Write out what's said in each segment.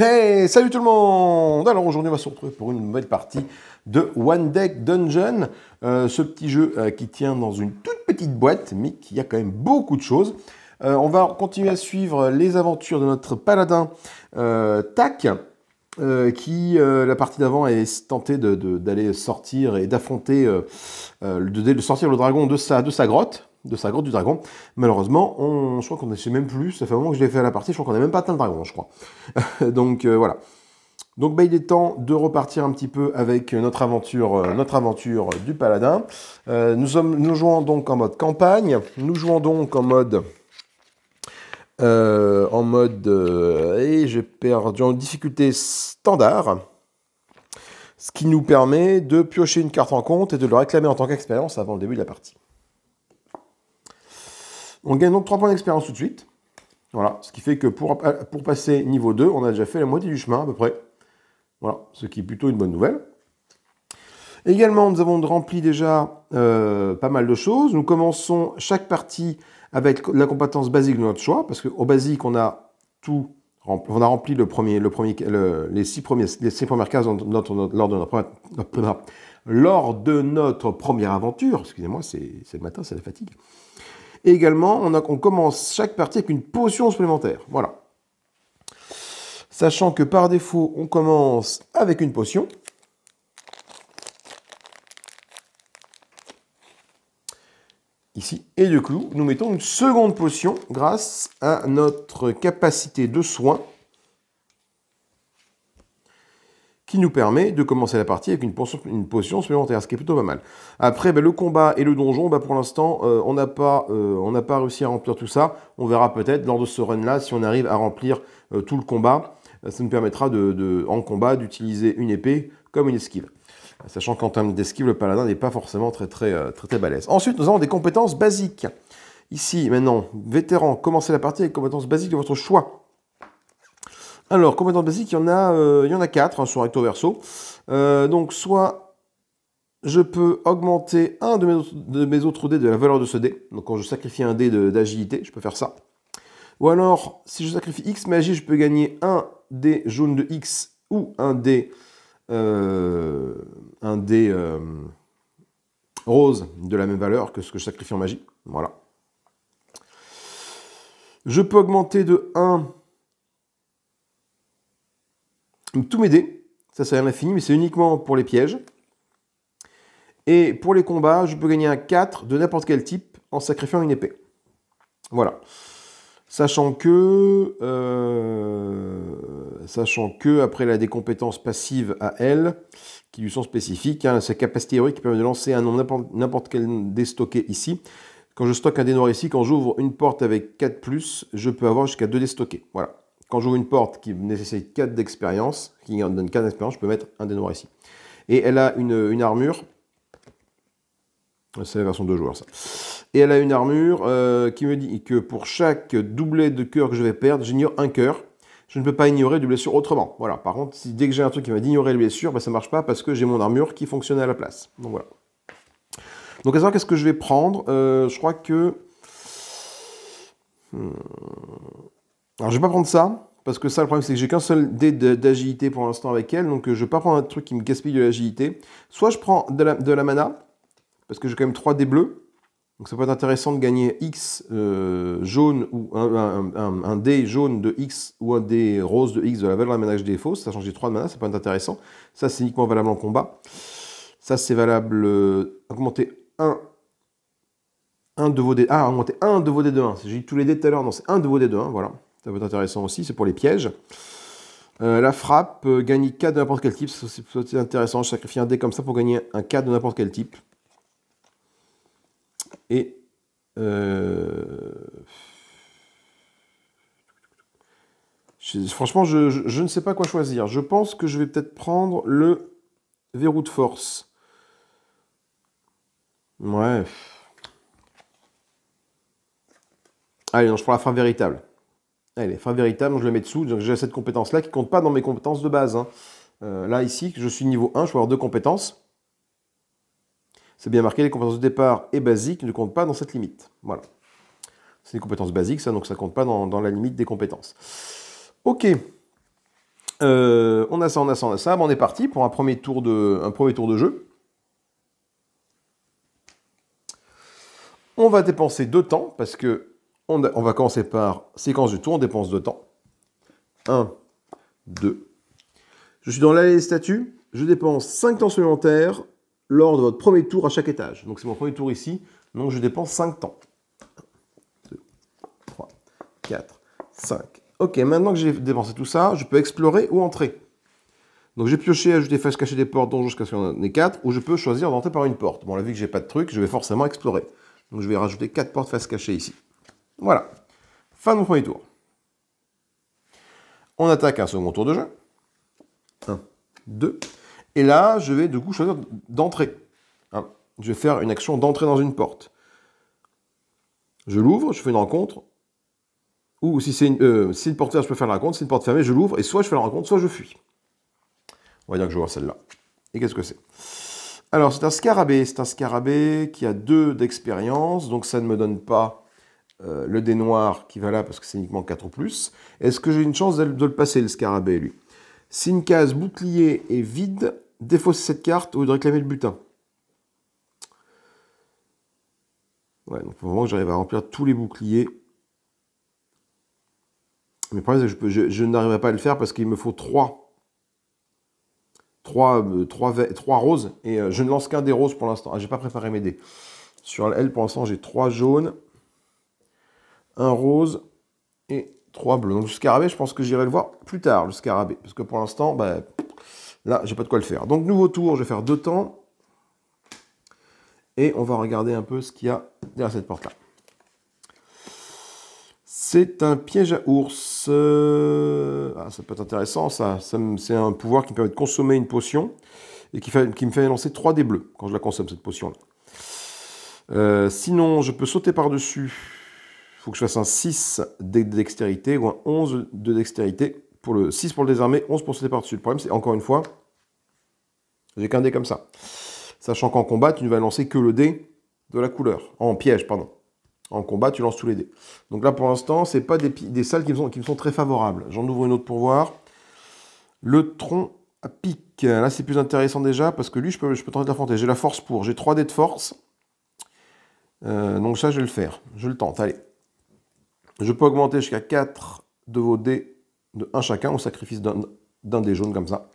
Hey, salut tout le monde Alors aujourd'hui on va se retrouver pour une nouvelle partie de One Deck Dungeon, euh, ce petit jeu euh, qui tient dans une toute petite boîte, mais qui a quand même beaucoup de choses. Euh, on va continuer à suivre les aventures de notre paladin Tac, qui la partie d'avant est tenté d'aller sortir et d'affronter, de, de, sortir le dragon de de sa grotte de sa grotte du dragon. Malheureusement, on, je crois qu'on ne sait même plus, ça fait un moment que je l'ai fait à la partie, je crois qu'on n'a même pas atteint le dragon, je crois. Donc euh, voilà. Donc bah, il est temps de repartir un petit peu avec notre aventure, euh, notre aventure du paladin. Euh, nous, nous jouons donc en mode campagne, nous jouons donc en mode... en mode... et j'ai perdu en difficulté standard ce qui nous permet de piocher une carte en compte et de le réclamer en tant qu'expérience avant le début de la partie. On gagne donc 3 points d'expérience tout de suite. Voilà, ce qui fait que pour, euh, passer niveau 2, on a déjà fait la moitié du chemin à peu près. Voilà, ce qui est plutôt une bonne nouvelle. Également, nous avons rempli déjà euh, pas mal de choses. Nous commençons chaque partie avec la compétence basique de notre choix, parce qu'au basique, on a tout on a rempli le premier, le premier, les, six premiers, les, six premières cases notre, lors, de notre, lors, de notre, première aventure. Excusez-moi, c'est le matin, c'est la fatigue. Et également, on, commence chaque partie avec une potion supplémentaire. Voilà. Sachant que par défaut, on commence avec une potion. ici. Et de clou, nous mettons une seconde potion grâce à notre capacité de soin qui nous permet de commencer la partie avec une potion, supplémentaire, ce qui est plutôt pas mal. Après, ben, le combat et le donjon, ben, pour l'instant, euh, euh, on n'a pas, réussi à remplir tout ça. On verra peut-être lors de ce run-là si on arrive à remplir euh, tout le combat. Ça nous permettra en combat d'utiliser une épée comme une esquive. Sachant qu'en termes d'esquive, le paladin n'est pas forcément très très, très, balèze. Ensuite, nous avons des compétences basiques. Ici, maintenant, vétéran, commencez la partie avec compétences basiques de votre choix. Alors, dans basique, il y en a, euh, il y en a 4 hein, sur recto verso. Euh, donc, soit je peux augmenter un de mes, autres, dés de la valeur de ce dé. Donc, quand je sacrifie un dé d'agilité, je peux faire ça. Ou alors, si je sacrifie X magie, je peux gagner un dé jaune de X ou un dé, euh, un dé rose de la même valeur que ce que je sacrifie en magie. Voilà. Je peux augmenter de 1 donc tous mes dés, ça c'est à l'infini, mais c'est uniquement pour les pièges. Et pour les combats, je peux gagner un 4 de n'importe quel type en sacrifiant une épée. Voilà. Sachant que, euh, sachant que, après la décompétence des compétences à elle, qui lui sont spécifiques, hein, sa capacité héroïque qui permet de lancer un nombre n'importe quel dé ici. Quand je stocke un dé noir ici, quand j'ouvre une porte avec 4, je peux avoir jusqu'à 2 dés stockés. Voilà quand j'ouvre une porte qui nécessite 4 d'expérience, qui en donne 4 d'expérience, je peux mettre un des noirs ici. Et elle a une, armure. C'est la version 2 joueurs, ça. Et elle a une armure euh, qui me dit que pour chaque doublé de cœur que je vais perdre, j'ignore un cœur. Je ne peux pas ignorer de blessure autrement. Voilà. Par contre, si dès que j'ai un truc qui m'a dit ignorer les blessures, bah, ça ne marche pas parce que j'ai mon armure qui fonctionne à la place. Donc voilà. Donc à savoir qu'est-ce que je vais prendre euh, Je crois que... Hmm, alors, je vais pas prendre ça, parce que ça, le problème, c'est que j'ai qu'un seul dé d'agilité pour l'instant avec elle, donc euh, je vais pas prendre un truc qui me gaspille de l'agilité. Soit je prends de la, mana, parce que j'ai quand même 3 dés bleus, donc ça peut être intéressant de gagner X euh, jaune ou un, dé jaune de X ou un dé rose de X de la valeur de la que je défausse, Ça change 3 de mana, ça peut être intéressant. Ça, c'est uniquement valable en combat. Ça, c'est valable... Euh, augmenter 1, un de vos dés... Ah, augmenter 1 de vos dés de 1. J'ai dit tous les dés tout à l'heure. Non, c'est 1 de vos dés de 1, voilà. Ça peut être intéressant aussi, c'est pour les pièges. Euh, la frappe, euh, gagner 4 de n'importe quel type, c'est intéressant. Je sacrifie un dé comme ça pour gagner un 4 de n'importe quel type. Et... Euh, franchement, je, ne sais pas quoi choisir. Je pense que je vais peut-être prendre le verrou de force. Ouais. Allez, non, je prends la frappe véritable. Allez, ah, fin véritable, je le mets dessous. Donc j'ai cette compétence-là qui ne compte pas dans mes compétences de base. Hein. Euh, là, ici, je suis niveau 1, je vais avoir deux compétences. C'est bien marqué, les compétences de départ et basiques ne comptent pas dans cette limite. Voilà. C'est des compétences basiques, ça, donc ça ne compte pas dans, la limite des compétences. Ok. Euh, on a ça, on a ça, on a ça. on est parti pour un premier tour de, un premier tour de jeu. On va dépenser deux temps parce que on, va commencer par séquence du tour, on dépense de temps. 1, 2. Je suis dans l'allée des statues, je dépense 5 temps supplémentaires lors de votre premier tour à chaque étage. Donc c'est mon premier tour ici, donc je dépense 5 temps. 1, 2, 3, 4, 5. Ok, maintenant que j'ai dépensé tout ça, je peux explorer ou entrer. Donc j'ai pioché, ajouter face cachée des portes, dont jusqu'à ce qu'il en ait 4, ou je peux choisir d'entrer par une porte. Bon, là, vu que j'ai pas de truc, je vais forcément explorer. Donc je vais rajouter 4 portes face cachée ici. Voilà. Fin de mon premier tour. On attaque un second tour de jeu. 1, 2. Et là, je vais de coup choisir d'entrer. Hein, je vais faire une action d'entrer dans une porte. Je l'ouvre, je fais une rencontre. Ou si c'est une, euh, si une porte je peux faire la rencontre. Si une porte fermée, je l'ouvre. Et soit je fais la rencontre, soit je fuis. On va dire que je vois celle-là. Et qu'est-ce que c'est Alors, c'est un scarabée. C'est un scarabée qui a deux d'expérience. Donc, ça ne me donne pas euh, le dé noir qui va là parce que c'est uniquement 4 ou plus. Est-ce que j'ai une chance de, le passer, le scarabée, lui Si une case bouclier est vide, défausse cette carte ou de réclamer le butin. Ouais, donc pour le moment, j'arrive à remplir tous les boucliers. Mais problème, c'est que je, je, n'arriverai pas à le faire parce qu'il me faut 3 3, 3, roses et euh, je ne lance qu'un des roses pour l'instant. Ah, j'ai pas préparé mes dés. Sur elle, pour l'instant, j'ai 3 jaunes, un rose et trois bleus. Donc le scarabée, je pense que j'irai le voir plus tard, le scarabée. Parce que pour l'instant, bah, là, j'ai pas de quoi le faire. Donc nouveau tour, je vais faire deux temps. Et on va regarder un peu ce qu'il y a derrière cette porte-là. C'est un piège à ours. Euh, ah, ça peut être intéressant, ça. c'est un pouvoir qui me permet de consommer une potion et qui, me fait lancer 3 dés bleus quand je la consomme, cette potion-là. Euh, sinon, je peux sauter par-dessus faut que je fasse un 6 de dextérité ou un 11 de dextérité. Pour le 6 pour le désarmer, 11 pour se par-dessus. Le problème, c'est encore une fois, j'ai qu'un dé comme ça. Sachant qu'en combat, tu ne vas lancer que le dé de la couleur. En piège, pardon. En combat, tu lances tous les dés. Donc là, pour l'instant, c'est pas des, salles qui me, sont, très favorables. J'en ouvre une autre pour voir. Le tronc à pique. Là, c'est plus intéressant déjà parce que lui, je peux, je tenter de J'ai la force pour. J'ai 3 dés de force. Euh, donc ça, je vais le faire. Je le tente. Allez. Je peux augmenter jusqu'à 4 de vos dés de 1 chacun au sacrifice d'un des jaunes, comme ça.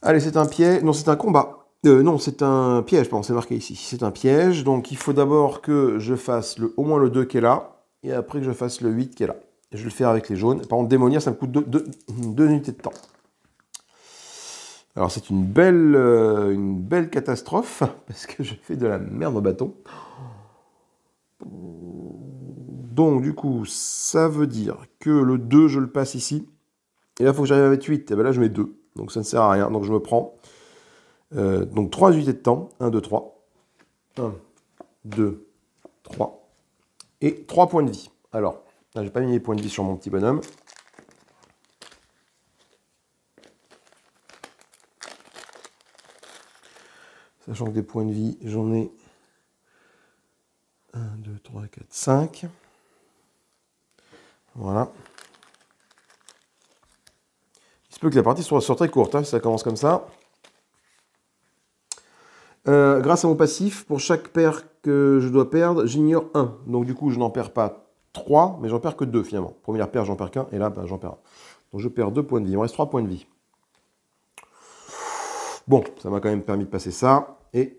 Allez, c'est un piège. Non, c'est un combat. Euh, non, c'est un piège, pardon, c'est marqué ici. C'est un piège. Donc il faut d'abord que je fasse le, au moins le 2 qui est là. Et après que je fasse le 8 qui est là. Je le fais avec les jaunes. Par contre, démonia, ça me coûte 2 unités de temps. Alors c'est une belle, euh, une belle catastrophe parce que je fais de la merde au bâton. Donc du coup, ça veut dire que le 2, je le passe ici. Et là, il faut que j'arrive à mettre 8. Et eh bien là, je mets 2. Donc ça ne sert à rien. Donc je me prends. Euh, donc 3 unités de temps. 1, 2, 3. 1, 2, 3. Et 3 points de vie. Alors, là, j'ai pas mis les points de vie sur mon petit bonhomme. Sachant que des points de vie, j'en ai 1, 2, 3, 4, 5. Voilà. Il se peut que la partie soit, très courte, hein, ça commence comme ça. Euh, grâce à mon passif, pour chaque paire que je dois perdre, j'ignore 1. Donc du coup, je n'en perds pas 3, mais j'en perds que 2 finalement. Première paire, j'en perds qu'un, et là, ben, j'en perds 1. Donc je perds 2 points de vie. Il me reste 3 points de vie. Bon, ça m'a quand même permis de passer ça. Et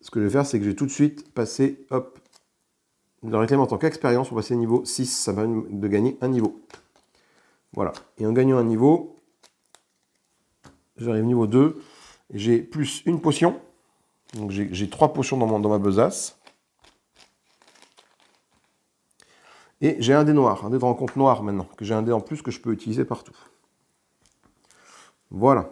ce que je vais faire, c'est que je vais tout de suite passer, hop, le réclame en tant qu'expérience, on passer au niveau 6. Ça va de gagner un niveau. Voilà. Et en gagnant un niveau, j'arrive niveau 2. J'ai plus une potion. Donc j'ai trois potions dans, ma besace. Et j'ai un dé noir, un dé de rencontre noir maintenant, que j'ai un dé en plus que je peux utiliser partout. Voilà.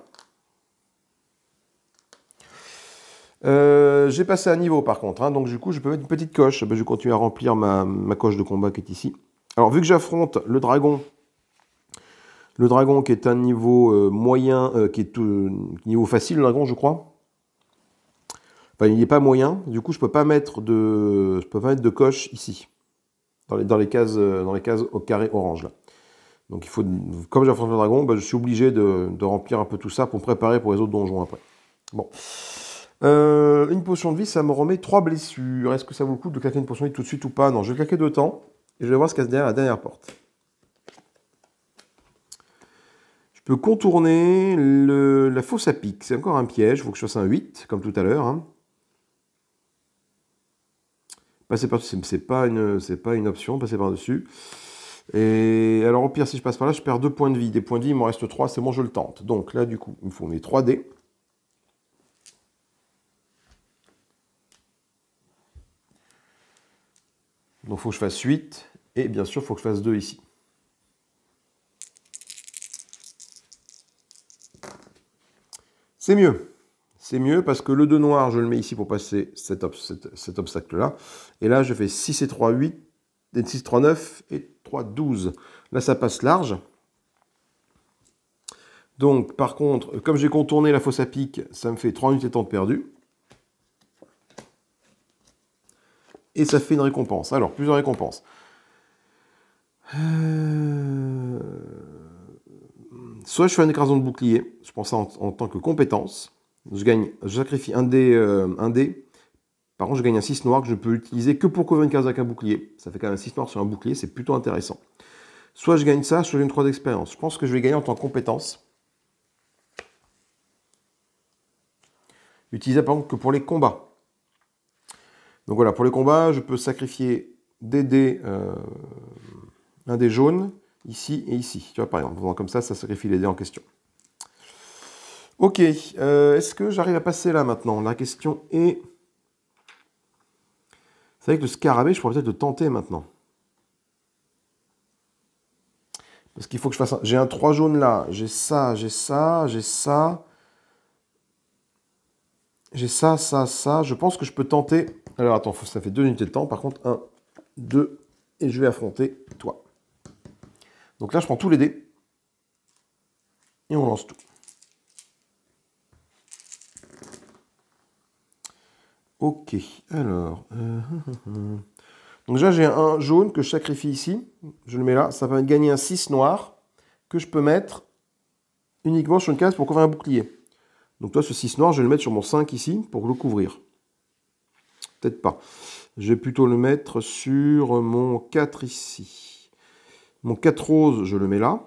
Euh, j'ai passé un niveau par contre, hein. donc du coup je peux mettre une petite coche. Bah, je continue à remplir ma, coche de combat qui est ici. Alors vu que j'affronte le dragon, le dragon qui est un niveau euh, moyen, euh, qui est un niveau facile, le dragon je crois. il n'est pas moyen, du coup je peux pas mettre de, peux pas mettre de coche ici, dans les, cases, dans les cases au carré orange là. Donc il faut, comme j'affronte le dragon, bah, je suis obligé de, de remplir un peu tout ça pour me préparer pour les autres donjons après. Bon. Euh, une potion de vie, ça me remet trois blessures. Est-ce que ça vous coûte de claquer une potion de vie tout de suite ou pas Non, je vais claquer deux temps et je vais voir ce qu'il y a derrière la dernière porte. Je peux contourner la fosse à pic. C'est encore un piège, il faut que je fasse un 8, comme tout à l'heure. Hein. Passer par-dessus, c'est pas, une, pas une option, passer par-dessus. Et alors au pire, si je passe par là, je perds deux points de vie. Des points de vie, il m'en reste trois, c'est bon, je le tente. Donc là, du coup, il me faut mes 3 dés. Donc il faut que je fasse 8, et bien sûr, il faut que je fasse 2 ici. C'est mieux. C'est mieux parce que le 2 noir, je le mets ici pour passer cet, obstacle-là. Et là, je fais 6 et 3, 8, 6, 3, 9 et 3, 12. Là, ça passe large. Donc, par contre, comme j'ai contourné la fosse à pic ça me fait 3 minutes et temps perdu. et ça fait une récompense. Alors, plusieurs récompenses. Euh, soit je fais un écrason de bouclier, je prends ça en, tant que compétence. Je gagne, sacrifie euh, un dé, Par contre, je gagne un 6 noir que je peux utiliser que pour couvrir une case avec un bouclier. Ça fait quand même un 6 noir sur un bouclier, c'est plutôt intéressant. Soit je gagne ça, soit j'ai une 3 d'expérience. Je pense que je vais gagner en tant que compétence. Utilisable par exemple que pour les combats. Donc voilà, pour les combats, je peux sacrifier des dés, euh, un des jaunes, ici et ici. Tu vois, par exemple, en faisant comme ça, ça sacrifie les dés en question. Ok, euh, est-ce que j'arrive à passer là maintenant La question est... C'est vrai que le scarabée, je pourrais peut-être le tenter maintenant. Parce qu'il faut que je fasse... Un... J'ai un 3 jaune là, j'ai ça, j'ai ça, j'ai ça, j'ai ça, ça, ça. Je pense que je peux tenter. Alors attends, ça fait deux unités de temps. Par contre, 1, 2, et je vais affronter toi. Donc là, je prends tous les dés. Et on lance tout. Ok, alors. Euh, hum, hum, hum. Donc là j'ai un jaune que je sacrifie ici. Je le mets là. Ça va gagner un 6 noir que je peux mettre uniquement sur une case pour couvrir un bouclier. Donc toi, ce 6 noir, je vais le mettre sur mon 5 ici pour le couvrir. Peut-être pas. Je vais plutôt le mettre sur mon 4 ici. Mon 4 rose, je le mets là.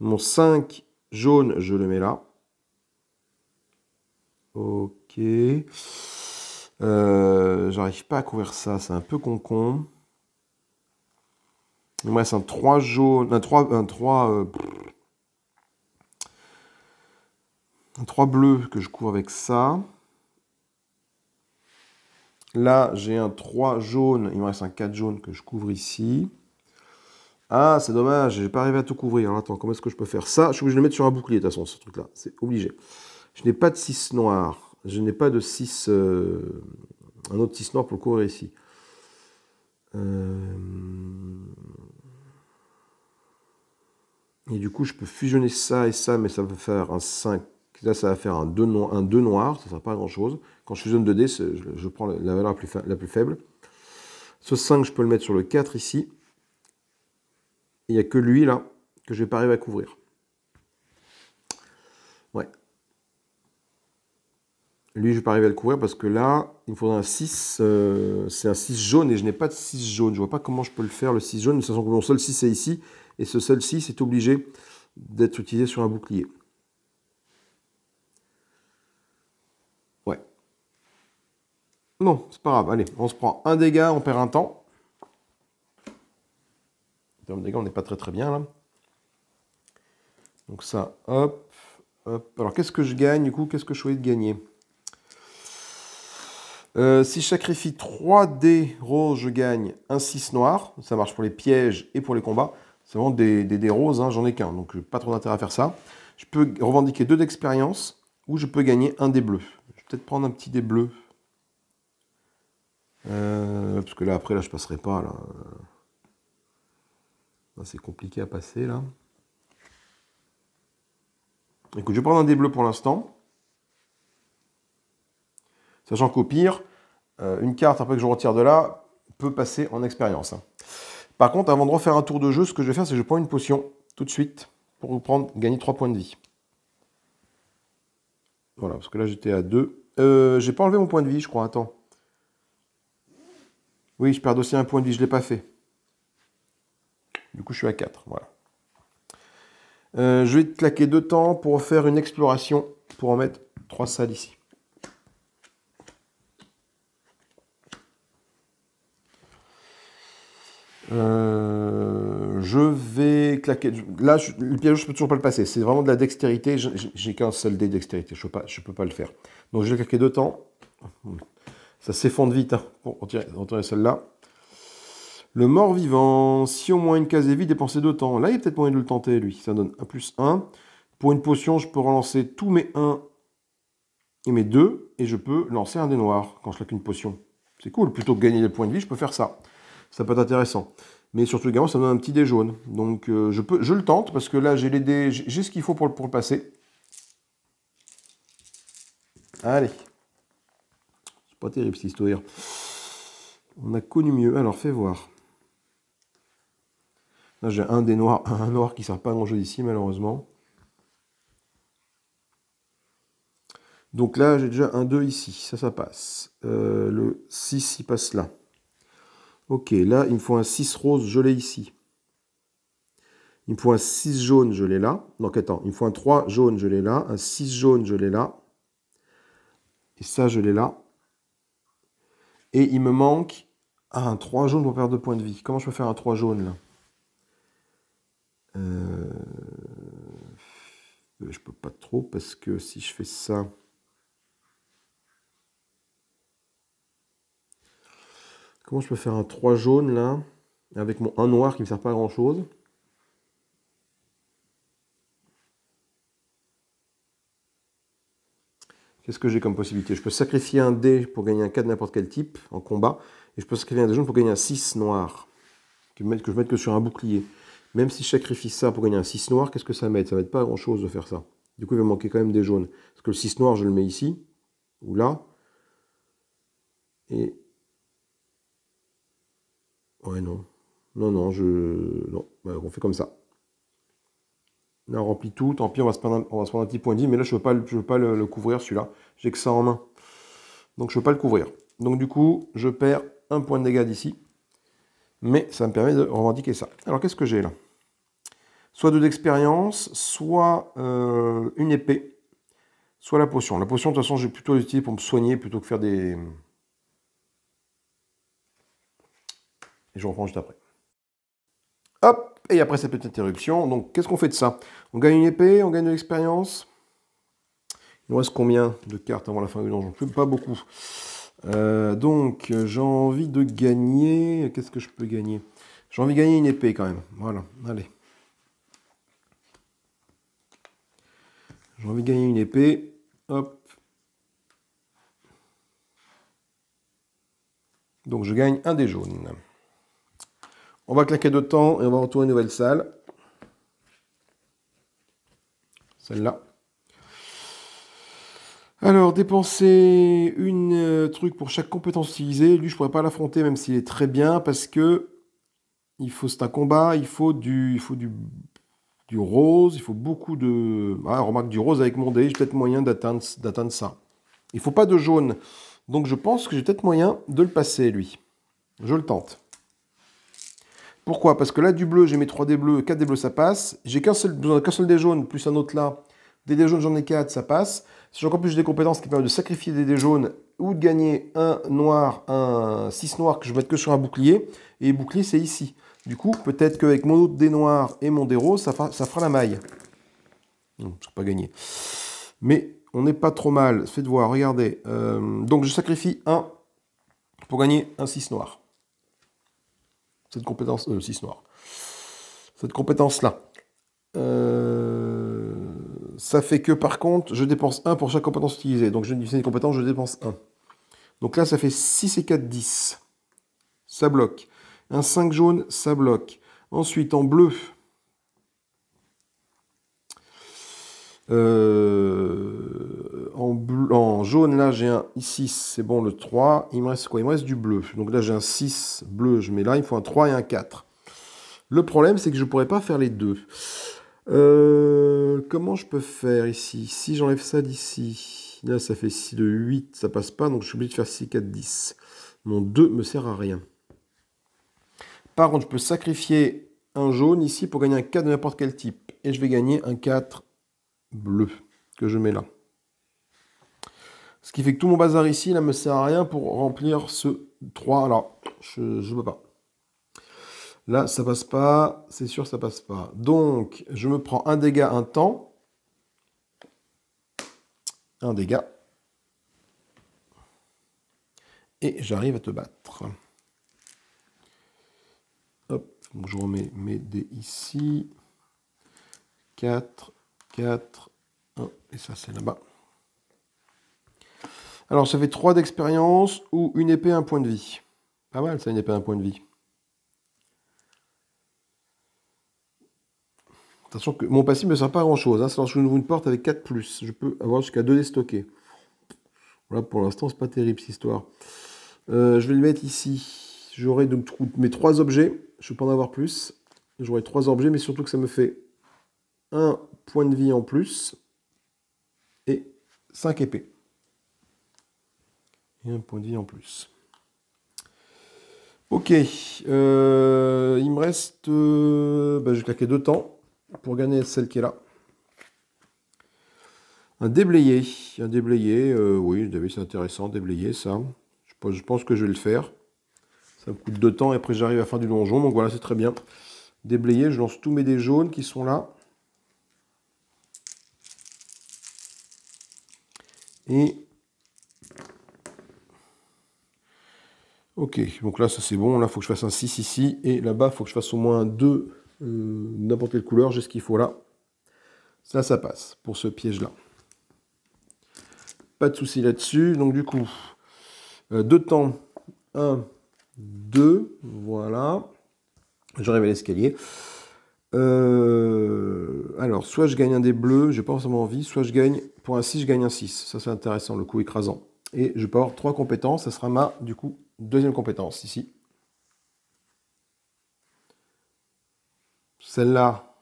Mon 5 jaune, je le mets là. Ok. Euh, J'arrive pas à couvrir ça, c'est un peu concon. Il me un 3 jaune, un 3, un euh, 3 bleus que je couvre avec ça. Là, j'ai un 3 jaune, il me reste un 4 jaune que je couvre ici. Ah, c'est dommage, Je n'ai pas arrivé à tout couvrir. attends, comment est-ce que je peux faire ça Je suis obligé de le mettre sur un bouclier, de toute façon, ce truc-là. C'est obligé. Je n'ai pas de 6 noir. Je n'ai pas de 6... Euh, un autre 6 noir pour le couvrir ici. Euh, et du coup, je peux fusionner ça et ça, mais ça va faire un 5 là, ça va faire un 2, noir, ça ne sert pas à grand-chose. Quand je suis zone 2D, je, prends la valeur la plus, faible. Ce 5, je peux le mettre sur le 4 ici. Il n'y a que lui, là, que je ne vais pas arriver à couvrir. Ouais. Lui, je ne vais pas arriver à le couvrir parce que là, il me faudrait un 6. Euh, c'est un 6 jaune et je n'ai pas de 6 jaune. Je ne vois pas comment je peux le faire, le 6 jaune. De toute façon, mon seul 6 c'est ici. Et ce seul 6 est obligé d'être utilisé sur un bouclier. Non, c'est pas grave. Allez, on se prend un dégât, on perd un temps. Donc on n'est pas très très bien là. Donc ça, hop, hop. Alors qu'est-ce que je gagne du coup Qu'est-ce que je choisis de gagner euh, si je sacrifie 3 dés roses, je gagne un 6 noir. Ça marche pour les pièges et pour les combats. C'est vraiment des, des dés roses, hein, j'en ai qu'un, donc euh, pas trop d'intérêt à faire ça. Je peux revendiquer 2 d'expérience ou je peux gagner un dé bleu. Je vais peut-être prendre un petit dé bleu. Euh, parce que là, après, là, je passerai pas. Là. c'est compliqué à passer, là. Écoute, je vais prendre un des bleus pour l'instant. Sachant qu'au pire, euh, une carte, après que je retire de là, peut passer en expérience. Hein. Par contre, avant de refaire un tour de jeu, ce que je vais faire, c'est que je prends une potion tout de suite pour gagner 3 points de vie. Voilà, parce que là, j'étais à 2. Euh, J'ai pas enlevé mon point de vie, je crois. Attends. Oui, je perds aussi un point de vie, je ne l'ai pas fait. Du coup, je suis à 4. Voilà. Euh, je vais claquer deux temps pour faire une exploration, pour en mettre trois salles ici. Euh, je vais claquer. Là, le piège, je ne peux toujours pas le passer. C'est vraiment de la dextérité. J'ai qu'un seul dé dextérité. Je ne peux, pas le faire. Donc, je vais claquer deux temps. Ça s'effondre vite. Hein. Bon, tire celle-là. Le mort-vivant, si au moins une case est vide, dépensez deux temps. Là, il y a peut-être moyen de le tenter, lui. Ça donne un plus 1. Pour une potion, je peux relancer tous mes 1 et mes 2, et je peux lancer un dé noir quand je n'ai qu'une potion. C'est cool. Plutôt que gagner des points de vie, je peux faire ça. Ça peut être intéressant. Mais surtout, également, ça me donne un petit dé jaune. Donc, euh, je, peux, je le tente, parce que là, j'ai les dés, j'ai ce qu'il faut pour, pour le passer. Allez, pas terrible cette histoire. On a connu mieux. Alors, fais voir. Là, j'ai un des noirs, un noir qui sert pas à grand jeu ici, malheureusement. Donc là, j'ai déjà un 2 ici. Ça, ça passe. Euh, le 6, il passe là. Ok, là, il me faut un 6 rose, je l'ai ici. Il me faut un 6 jaune, je l'ai là. Donc attends, il me faut un 3 jaune, je l'ai là. Un 6 jaune, je l'ai là. Et ça, je l'ai là. Et il me manque ah, un 3 jaune pour perdre 2 points de vie. Comment je peux faire un 3 jaune là Je euh, Je peux pas trop parce que si je fais ça. Comment je peux faire un 3 jaune là Avec mon 1 noir qui me sert pas à grand chose. Qu'est-ce que j'ai comme possibilité Je peux sacrifier un dé pour gagner un 4 de n'importe quel type en combat, et je peux sacrifier un dé jaune pour gagner un 6 noir, que je ne que, je mette que sur un bouclier. Même si je sacrifie ça pour gagner un 6 noir, qu'est-ce que ça m'aide Ça m'aide pas grand-chose de faire ça. Du coup, il va manquer quand même des jaunes. Parce que le 6 noir, je le mets ici, ou là. Et... Ouais, non. Non, non, je... Non, bah, on fait comme ça. Là, on remplit tout. Tant pis, on va se prendre un, petit point vie. Mais là, je ne veux pas, le, couvrir, celui-là. J'ai que ça en main. Donc, je ne veux pas le couvrir. Donc, du coup, je perds un point de dégâts d'ici. Mais ça me permet de revendiquer ça. Alors, qu'est-ce que j'ai là Soit deux d'expérience, soit euh, une épée, soit la potion. La potion, de toute façon, je vais plutôt l'utiliser pour me soigner plutôt que faire des... Et je reprends juste après. Hop et après cette petite interruption, donc qu'est-ce qu'on fait de ça On gagne une épée, on gagne de l'expérience. Il nous reste combien de cartes avant la fin du donjon Pas beaucoup. Euh, donc j'ai envie de gagner... Qu'est-ce que je peux gagner J'ai envie de gagner une épée quand même. Voilà, allez. J'ai envie de gagner une épée. Hop. Donc je gagne un des jaunes. On va claquer de temps et on va retourner une nouvelle salle. Celle-là. Alors, dépenser une euh, truc pour chaque compétence utilisée. Lui, je pourrais pas l'affronter, même s'il est très bien, parce que il faut, c'est un combat, il faut du, il faut du, du rose, il faut beaucoup de... Ah, remarque, du rose avec mon dé, j'ai peut-être moyen d'atteindre ça. Il faut pas de jaune. Donc je pense que j'ai peut-être moyen de le passer, lui. Je le tente. Pourquoi Parce que là, du bleu, j'ai mes 3 dés bleus, 4 dés bleus, ça passe. J'ai qu'un seul, besoin qu'un seul dés jaune, plus un autre là. Des dés jaunes, j'en ai 4, ça passe. Si j'ai encore plus des compétences qui permettent de sacrifier des dés jaunes ou de gagner un noir, un 6 noir que je vais mettre que sur un bouclier. Et bouclier, c'est ici. Du coup, peut-être qu'avec mon autre dés noir et mon des rose, ça, fera, la maille. Non, je pas gagné. Mais on n'est pas trop mal. Faites voir, regardez. Euh, donc je sacrifie un pour gagner un 6 noir. Cette compétence, euh, 6 noir. Cette compétence-là. Euh, ça fait que par contre, je dépense 1 pour chaque compétence utilisée. Donc je n'utilise une compétence, je dépense 1. Donc là, ça fait 6 et 4, 10. Ça bloque. Un 5 jaune, ça bloque. Ensuite, en bleu, euh, en, jaune, là, j'ai un I6, c'est bon, le 3. Il me reste quoi Il me reste du bleu. Donc là, j'ai un 6 bleu, je mets là. Il faut un 3 et un 4. Le problème, c'est que je ne pourrais pas faire les deux. Euh, comment je peux faire ici Si j'enlève ça d'ici, là, ça fait 6 de 8, ça passe pas. Donc je suis obligé de faire 6, 4, 10. Mon 2 me sert à rien. Par contre, je peux sacrifier un jaune ici pour gagner un 4 de n'importe quel type. Et je vais gagner un 4 bleu que je mets là. Ce qui fait que tout mon bazar ici, là, me sert à rien pour remplir ce 3. Alors, je ne peux pas. Là, ça passe pas. C'est sûr, ça passe pas. Donc, je me prends un dégât, un temps. Un dégât. Et j'arrive à te battre. Hop, donc je remets mes dés ici. 4, 4, 1. Et ça, c'est là-bas. Alors, ça fait 3 d'expérience ou une épée, un point de vie. Pas mal, ça, une épée, un point de vie. Attention que mon passif ne me sert pas à grand chose. Hein. C'est lorsque ouvre une porte avec 4 plus. Je peux avoir jusqu'à 2 déstockés. Voilà, pour l'instant, c'est pas terrible cette histoire. Euh, je vais le mettre ici. J'aurai donc mes 3 objets. Je peux en avoir plus. J'aurai 3 objets, mais surtout que ça me fait un point de vie en plus et 5 épées et un point de vie en plus. Ok, euh, il me reste. Euh, bah, je vais claquer deux temps pour gagner celle qui est là. Un déblayé. Un déblayé, euh, oui, c'est intéressant, déblayer ça. Je pense, je pense, que je vais le faire. Ça me coûte deux temps et après j'arrive à la fin du donjon. Donc voilà, c'est très bien. Déblayé. je lance tous mes dés jaunes qui sont là. Et Ok, donc là, ça c'est bon. Là, il faut que je fasse un 6 ici. Et là-bas, il faut que je fasse au moins un 2, euh, n'importe quelle couleur. J'ai ce qu'il faut là. Ça, ça passe pour ce piège-là. Pas de souci là-dessus. Donc du coup, euh, deux temps. 1, 2. Voilà. Je à l'escalier. Euh, alors, soit je gagne un des bleus, j'ai pas forcément envie, soit je gagne, pour un 6, je gagne un 6. Ça, c'est intéressant, le coup écrasant. Et je peux avoir trois compétences, ça sera ma, du coup, Deuxième compétence, ici. Celle-là,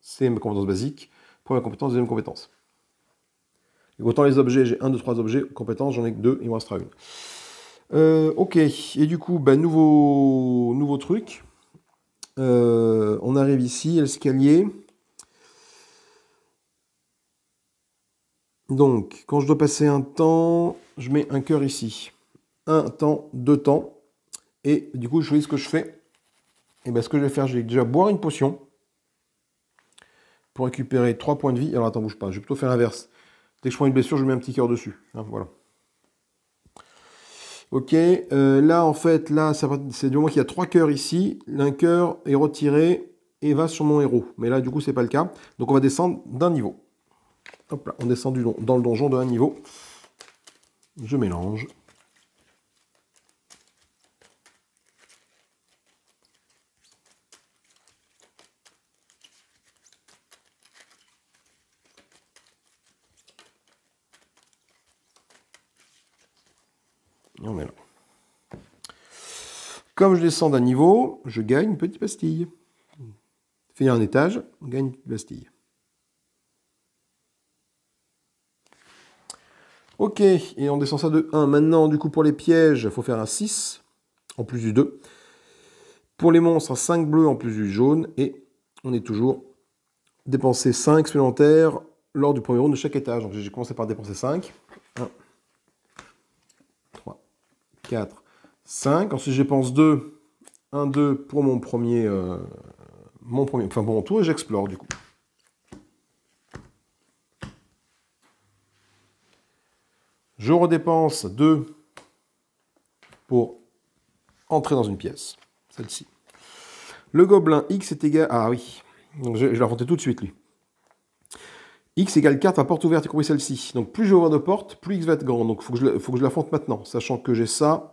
c'est ma compétence basique. Première compétence, deuxième compétence. Et autant les objets, j'ai un, deux, trois objets. Compétences, j'en ai que deux, il me restera une. Euh, ok, et du coup, bah, nouveau, nouveau truc. Euh, on arrive ici, escalier. Donc, quand je dois passer un temps, je mets un cœur ici un temps, deux temps. Et du coup, je choisis ce que je fais. Et bien, ce que je vais faire, je vais déjà boire une potion pour récupérer trois points de vie. Alors, attends, bouge pas. Je vais plutôt faire l'inverse. Dès que je prends une blessure, je mets un petit cœur dessus. Hein, voilà. Ok, euh, là en fait, là, c'est du moins qu'il y a trois cœurs ici, l'un cœur est retiré et va sur mon héros. Mais là, du coup, c'est pas le cas. Donc on va descendre d'un niveau. Hop là, on descend dans le donjon de un niveau. Je mélange. Et on là. Comme je descends d'un niveau, je gagne une petite pastille. Finir un étage, on gagne une petite pastille. Ok, et on descend ça de 1. Maintenant, du coup, pour les pièges, il faut faire un 6, en plus du 2. Pour les monstres, un 5 bleu en plus du jaune. Et on est toujours dépensé 5 supplémentaires lors du premier round de chaque étage. Donc j'ai commencé par dépenser 5. 4, 5. Ensuite, je pense 2, 1, 2 pour mon premier, euh, mon premier, enfin bon tout tour, et j'explore du coup. Je redépense 2 pour entrer dans une pièce, celle-ci. Le gobelin X est égal... Ah oui, donc je, vais l'affronter tout de suite, lui. X égale 4 à porte ouverte, y compris celle-ci. Donc plus j'ai ouvert de portes, plus X va être grand. Donc il faut, que je la fonte maintenant, sachant que j'ai ça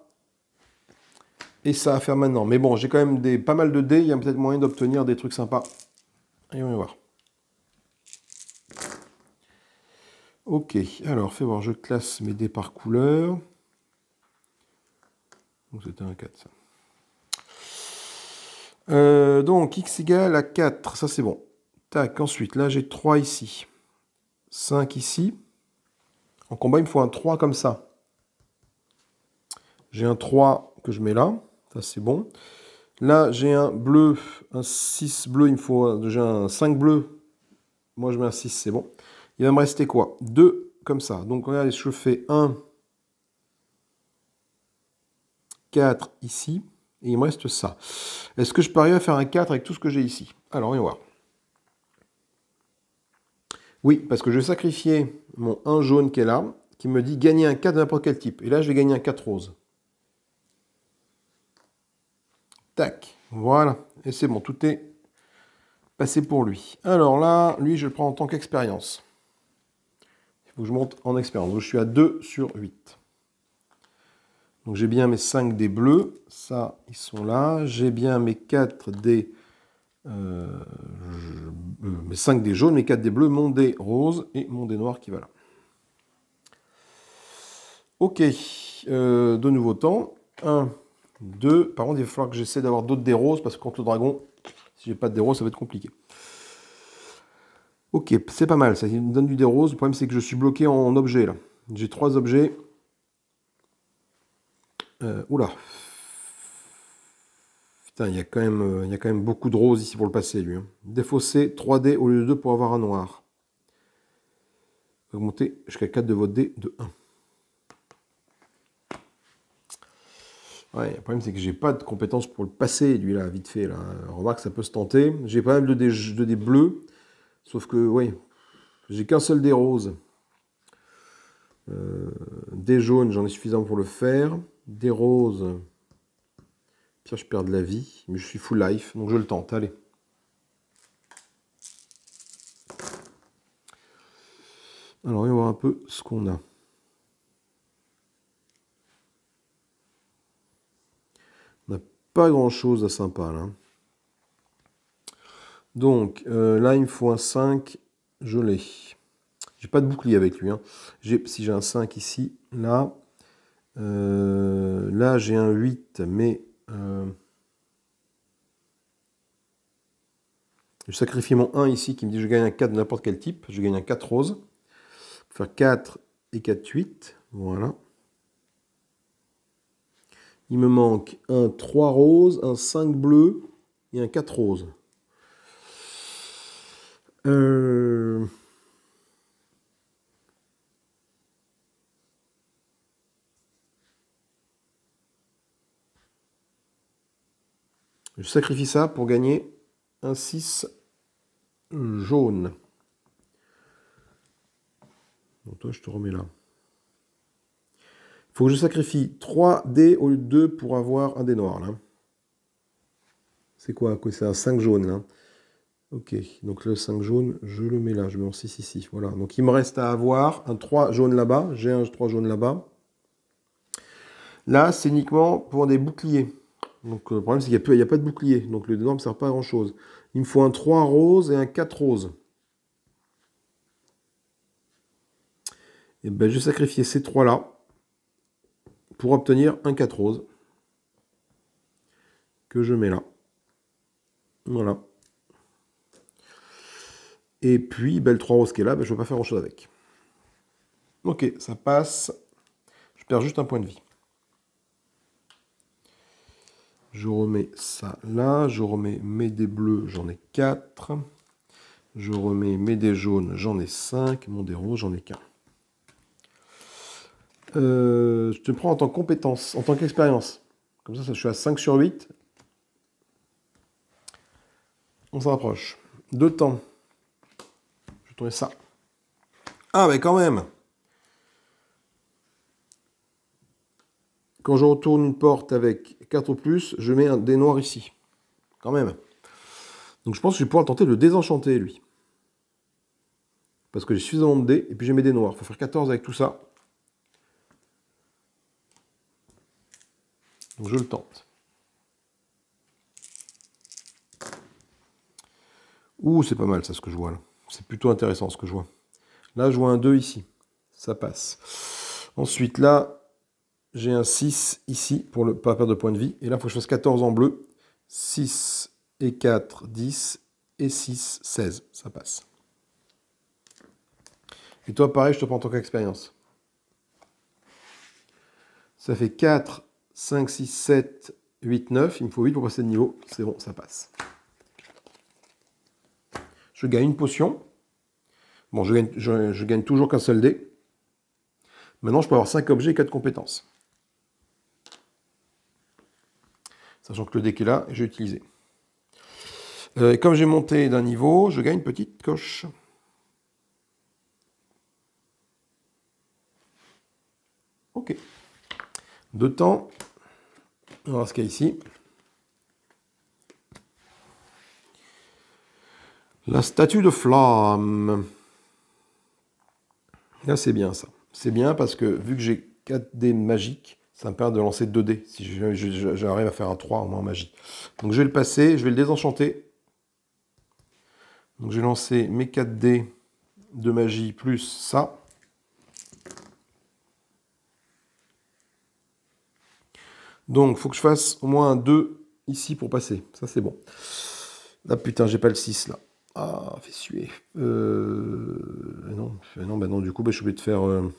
et ça à faire maintenant. Mais bon, j'ai quand même des, pas mal de dés, il y a peut-être moyen d'obtenir des trucs sympas. Et on va voir. Ok, alors fais voir, je classe mes dés par couleur. Donc c'était un 4 ça. Euh, donc x égale à 4, ça c'est bon. Tac, ensuite là j'ai 3 ici. 5 ici. En combat, il me faut un 3 comme ça. J'ai un 3 que je mets là. Ça, c'est bon. Là, j'ai un bleu, un 6 bleu. Il me faut déjà un 5 bleu. Moi, je mets un 6, c'est bon. Il va me rester quoi 2 comme ça. Donc, regardez, je fais 1, 4 ici. Et il me reste ça. Est-ce que je peux arriver à faire un 4 avec tout ce que j'ai ici Alors, on va voir. Oui, parce que je vais sacrifier mon 1 jaune qui est là, qui me dit gagner un 4 de n'importe quel type. Et là, je vais gagner un 4 rose. Tac, voilà. Et c'est bon, tout est passé pour lui. Alors là, lui, je le prends en tant qu'expérience. Il faut que je monte en expérience. Donc je suis à 2 sur 8. Donc j'ai bien mes 5 des bleus. Ça, ils sont là. J'ai bien mes 4 des euh, mes 5 des jaunes, mes 4 des bleus, mon dé rose et mon dé noir qui va là. Ok, euh, de nouveau temps. 1, 2. Par contre, il va falloir que j'essaie d'avoir d'autres des roses parce que contre le dragon, si j'ai pas de des roses, ça va être compliqué. Ok, c'est pas mal, ça me donne du des roses. Le problème, c'est que je suis bloqué en objet là. J'ai 3 objets. Euh, oula, il y, a quand même, euh, a quand même beaucoup de roses ici pour le passer, lui. Hein. Défausser 3D au lieu de 2 pour avoir un noir. Augmenter jusqu'à 4 de votre dé de 1. Ouais, le problème, c'est que j'ai pas de compétences pour le passer, lui, là, vite fait. Là. Remarque, ça peut se tenter. J'ai pas mal de dés, de bleus. Sauf que, oui, j'ai qu'un seul des rose. Euh, des jaunes, j'en ai suffisamment pour le faire. Des roses. Pierre, je perds de la vie, mais je suis full life, donc je le tente, allez. Alors, on va voir un peu ce qu'on a. On n'a pas grand-chose à sympa, là. Donc, euh, là, il me faut un 5, je l'ai. J'ai pas de bouclier avec lui. Hein. Si j'ai un 5 ici, là, euh, là j'ai un 8, mais euh, je sacrifie mon 1 ici qui me dit que je gagne un 4 de n'importe quel type. Je gagne un 4 rose. vais faire 4 et 4, 8. Voilà. Il me manque un 3 rose, un 5 bleu et un 4 rose. Euh... Je sacrifie ça pour gagner un 6 jaune. Donc toi, je te remets là. Il faut que je sacrifie 3 dés au lieu de 2 pour avoir un dé noir, là. C'est quoi C'est un 5 jaune, là. Ok, donc le 5 jaune, je le mets là, je mets en 6 ici. Voilà, donc il me reste à avoir un 3 jaune là-bas. J'ai un 3 jaune là-bas. là c'est uniquement pour des boucliers. Donc euh, le problème, c'est qu'il n'y a, pas de bouclier. Donc le désordre ne sert pas à grand-chose. Il me faut un 3 rose et un 4 rose. Et ben, je vais sacrifier ces trois-là pour obtenir un 4 rose que je mets là. Voilà. Et puis, ben, le 3 rose qui est là, ben, je ne peux pas faire grand-chose avec. Ok, ça passe. Je perds juste un point de vie. Je remets ça là. Je remets mes dés bleus, j'en ai 4. Je remets mes dés jaunes, j'en ai 5. Mon dé rouge, j'en ai qu'un. Euh, je te prends en tant que compétence, en tant qu'expérience. Comme ça, ça, je suis à 5 sur 8. On s'en rapproche. Deux temps. Je vais tourner ça. Ah, mais quand même Quand je retourne une porte avec 4 ou plus, je mets un dé noir ici. Quand même. Donc je pense que je vais pouvoir tenter de le désenchanter, lui. Parce que j'ai suffisamment de dés, et puis j'ai mes dés noirs. Il faut faire 14 avec tout ça. Donc je le tente. Ouh, c'est pas mal ça ce que je vois là. C'est plutôt intéressant ce que je vois. Là, je vois un 2 ici. Ça passe. Ensuite, là, j'ai un 6 ici pour ne pas perdre de points de vie. Et là, il faut que je fasse 14 en bleu. 6 et 4, 10. Et 6, 16. Ça passe. Et toi, pareil, je te prends en tant qu'expérience. Ça fait 4, 5, 6, 7, 8, 9. Il me faut 8 pour passer de niveau. C'est bon, ça passe. Je gagne une potion. Bon, je gagne, gagne toujours qu'un seul dé. Maintenant, je peux avoir 5 objets et 4 compétences. Donc que le qui est là, j'ai utilisé. Euh, et comme j'ai monté d'un niveau, je gagne une petite coche. Ok. De temps. On va voir ce qu'il y a ici. La statue de flamme. Là, c'est bien ça. C'est bien parce que vu que j'ai 4 dés magiques, ça me permet de lancer 2 dés, si j'arrive à faire un 3 au moins en magie. Donc je vais le passer, je vais le désenchanter. Donc je vais lancer mes 4 dés de magie plus ça. Donc il faut que je fasse au moins un 2 ici pour passer. Ça c'est bon. Ah putain, j'ai pas le 6 là. Ah, fait suer. Euh... Non, non, bah non, du coup, bah, je suis obligé de faire. Euh,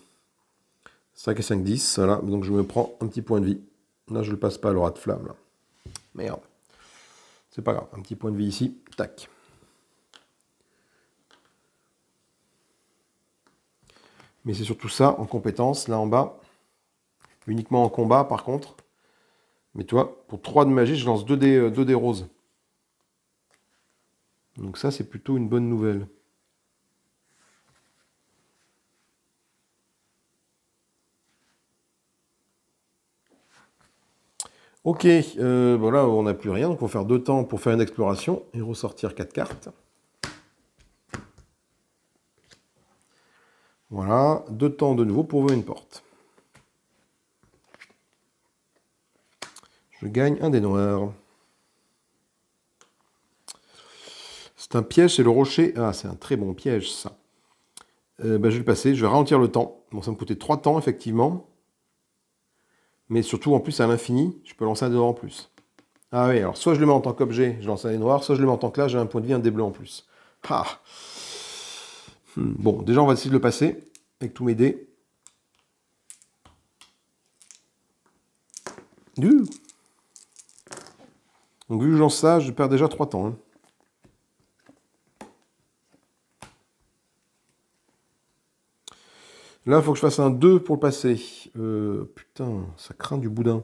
5 et 5, 10. Voilà. Donc je me prends un petit point de vie. Là, je ne le passe pas à l'aura de flamme. Là. Merde. C'est pas grave. Un petit point de vie ici. Tac. Mais c'est surtout ça en compétence, là en bas. Uniquement en combat, par contre. Mais toi, pour 3 de magie, je lance 2 des 2 roses. Donc ça, c'est plutôt une bonne nouvelle. Ok, euh, voilà, on n'a plus rien, donc on va faire deux temps pour faire une exploration et ressortir quatre cartes. Voilà, deux temps de nouveau pour ouvrir une porte. Je gagne un des noirs. C'est un piège, c'est le rocher. Ah, c'est un très bon piège, ça. Euh, ben, je vais le passer, je vais ralentir le temps. Bon, ça me coûtait trois temps, effectivement mais surtout en plus à l'infini, je peux lancer un dé noir en plus. Ah oui, alors soit je le mets en tant qu'objet, je lance un dé noir, soit je le mets en tant que là, j'ai un point de vie, un dé bleu en plus. Ah. Hmm, bon, déjà on va essayer de le passer avec tous mes dés. Du. Donc vu que je lance ça, je perds déjà 3 temps. Hein. Là, il faut que je fasse un 2 pour le passer. Euh, putain, ça craint du boudin.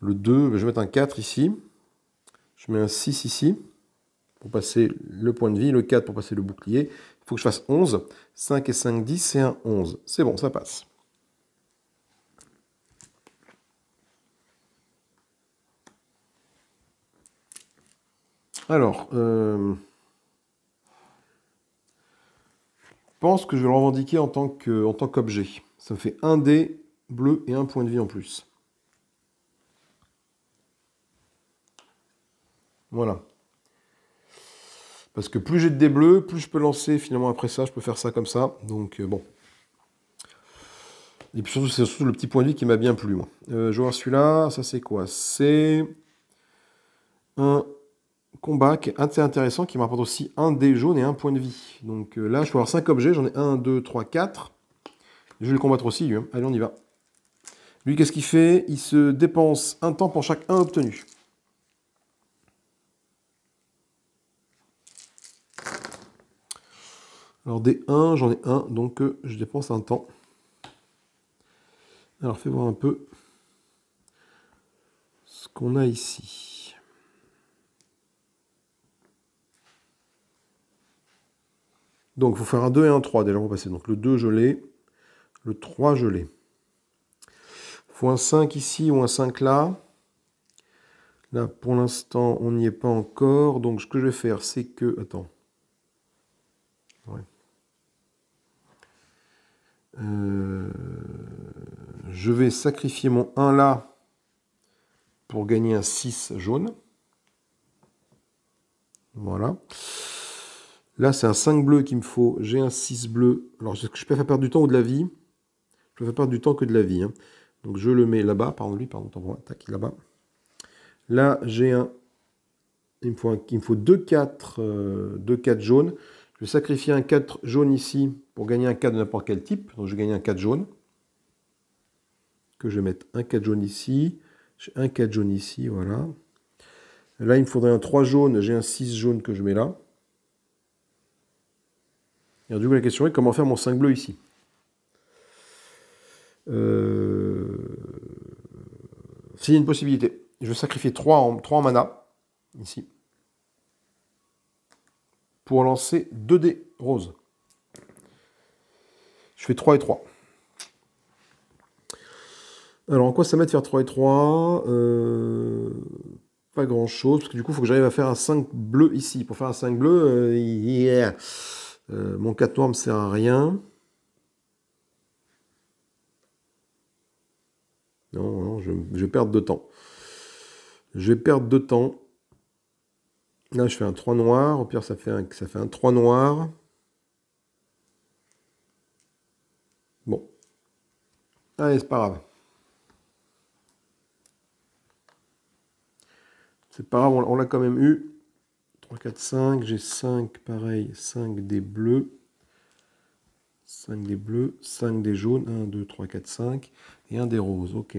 Le 2, ben, je vais mettre un 4 ici. Je mets un 6 ici pour passer le point de vie, le 4 pour passer le bouclier. Il faut que je fasse 11. 5 et 5, 10 et un 11. C'est bon, ça passe. Alors, euh, pense que je vais le revendiquer en tant qu'objet. ça me fait un dé bleu et un point de vie en plus. Voilà. Parce que plus j'ai de dés bleus, plus je peux lancer finalement après ça, je peux faire ça comme ça. Donc euh, bon. Et puis surtout, c'est surtout le petit point de vie qui m'a bien plu. Moi. Euh, je vois celui-là, ça c'est quoi C'est un combat qui est assez intéressant, qui me rapporte aussi un dé jaune et un point de vie. Donc euh, là, je peux avoir 5 objets, j'en ai 1, 2, 3, 4. Je vais le combattre aussi, lui. Hein. Allez, on y va. Lui, qu'est-ce qu'il fait Il se dépense un temps pour chaque 1 obtenu. Alors des 1, j'en ai 1, donc euh, je dépense un temps. Alors fais voir un peu ce qu'on a ici. Donc il faut faire un 2 et un 3 déjà pour passer. Donc le 2 je l'ai, le 3 je l'ai. Il faut un 5 ici ou un 5 là. Là pour l'instant on n'y est pas encore. Donc ce que je vais faire c'est que... Attends. Ouais. Euh, je vais sacrifier mon 1 là pour gagner un 6 jaune. Voilà. Là, c'est un 5 bleu qu'il me faut. J'ai un 6 bleu. Alors, je peux faire perdre du temps ou de la vie Je peux faire perdre du temps que de la vie. Hein. Donc, je le mets là-bas. Pardon, lui, pardon, Tac, là-bas. Là, j'ai un... Il me faut, 2, 4, 2, 4 jaunes. Je vais sacrifier un 4 jaune ici pour gagner un 4 de n'importe quel type. Donc, je vais gagner un 4 jaune. Que je vais mettre un 4 jaune ici. J'ai un 4 jaune ici, voilà. Là, il me faudrait un 3 jaune. J'ai un 6 jaune que je mets là. Et du coup, la question est comment faire mon 5 bleu ici euh... C'est une possibilité. Je vais sacrifier 3 en, mana, ici, pour lancer 2 dés roses. Je fais 3 et 3. Alors, en quoi ça met de faire 3 et 3 euh... Pas grand chose, parce que du coup, il faut que j'arrive à faire un 5 bleu ici. Pour faire un 5 bleu, euh, euh, mon 4 noir me sert à rien. Non, non je, vais perdre de temps. Je vais perdre de temps. Là, je fais un 3 noir. Au pire, ça fait un, ça fait un 3 noir. Bon. Allez, c'est pas grave. C'est pas grave, on l'a quand même eu. 3, 4, 5. J'ai 5, pareil, 5 des bleus. 5 des bleus, 5 des jaunes, 1, 2, 3, 4, 5, et 1 des roses, ok.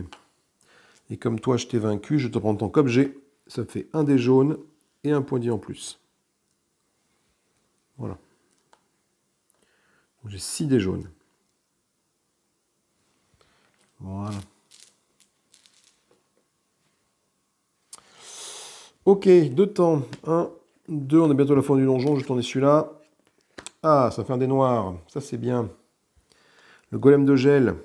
Et comme toi, je t'ai vaincu, je te prends tant qu'objet. ça fait 1 des jaunes et un point dit en plus. Voilà. J'ai 6 des jaunes. Voilà. Ok, deux temps. 1, 2, on est bientôt à la fin du donjon, je tourner celui-là. Ah, ça fait un dé noir, ça c'est bien. Le golem de gel.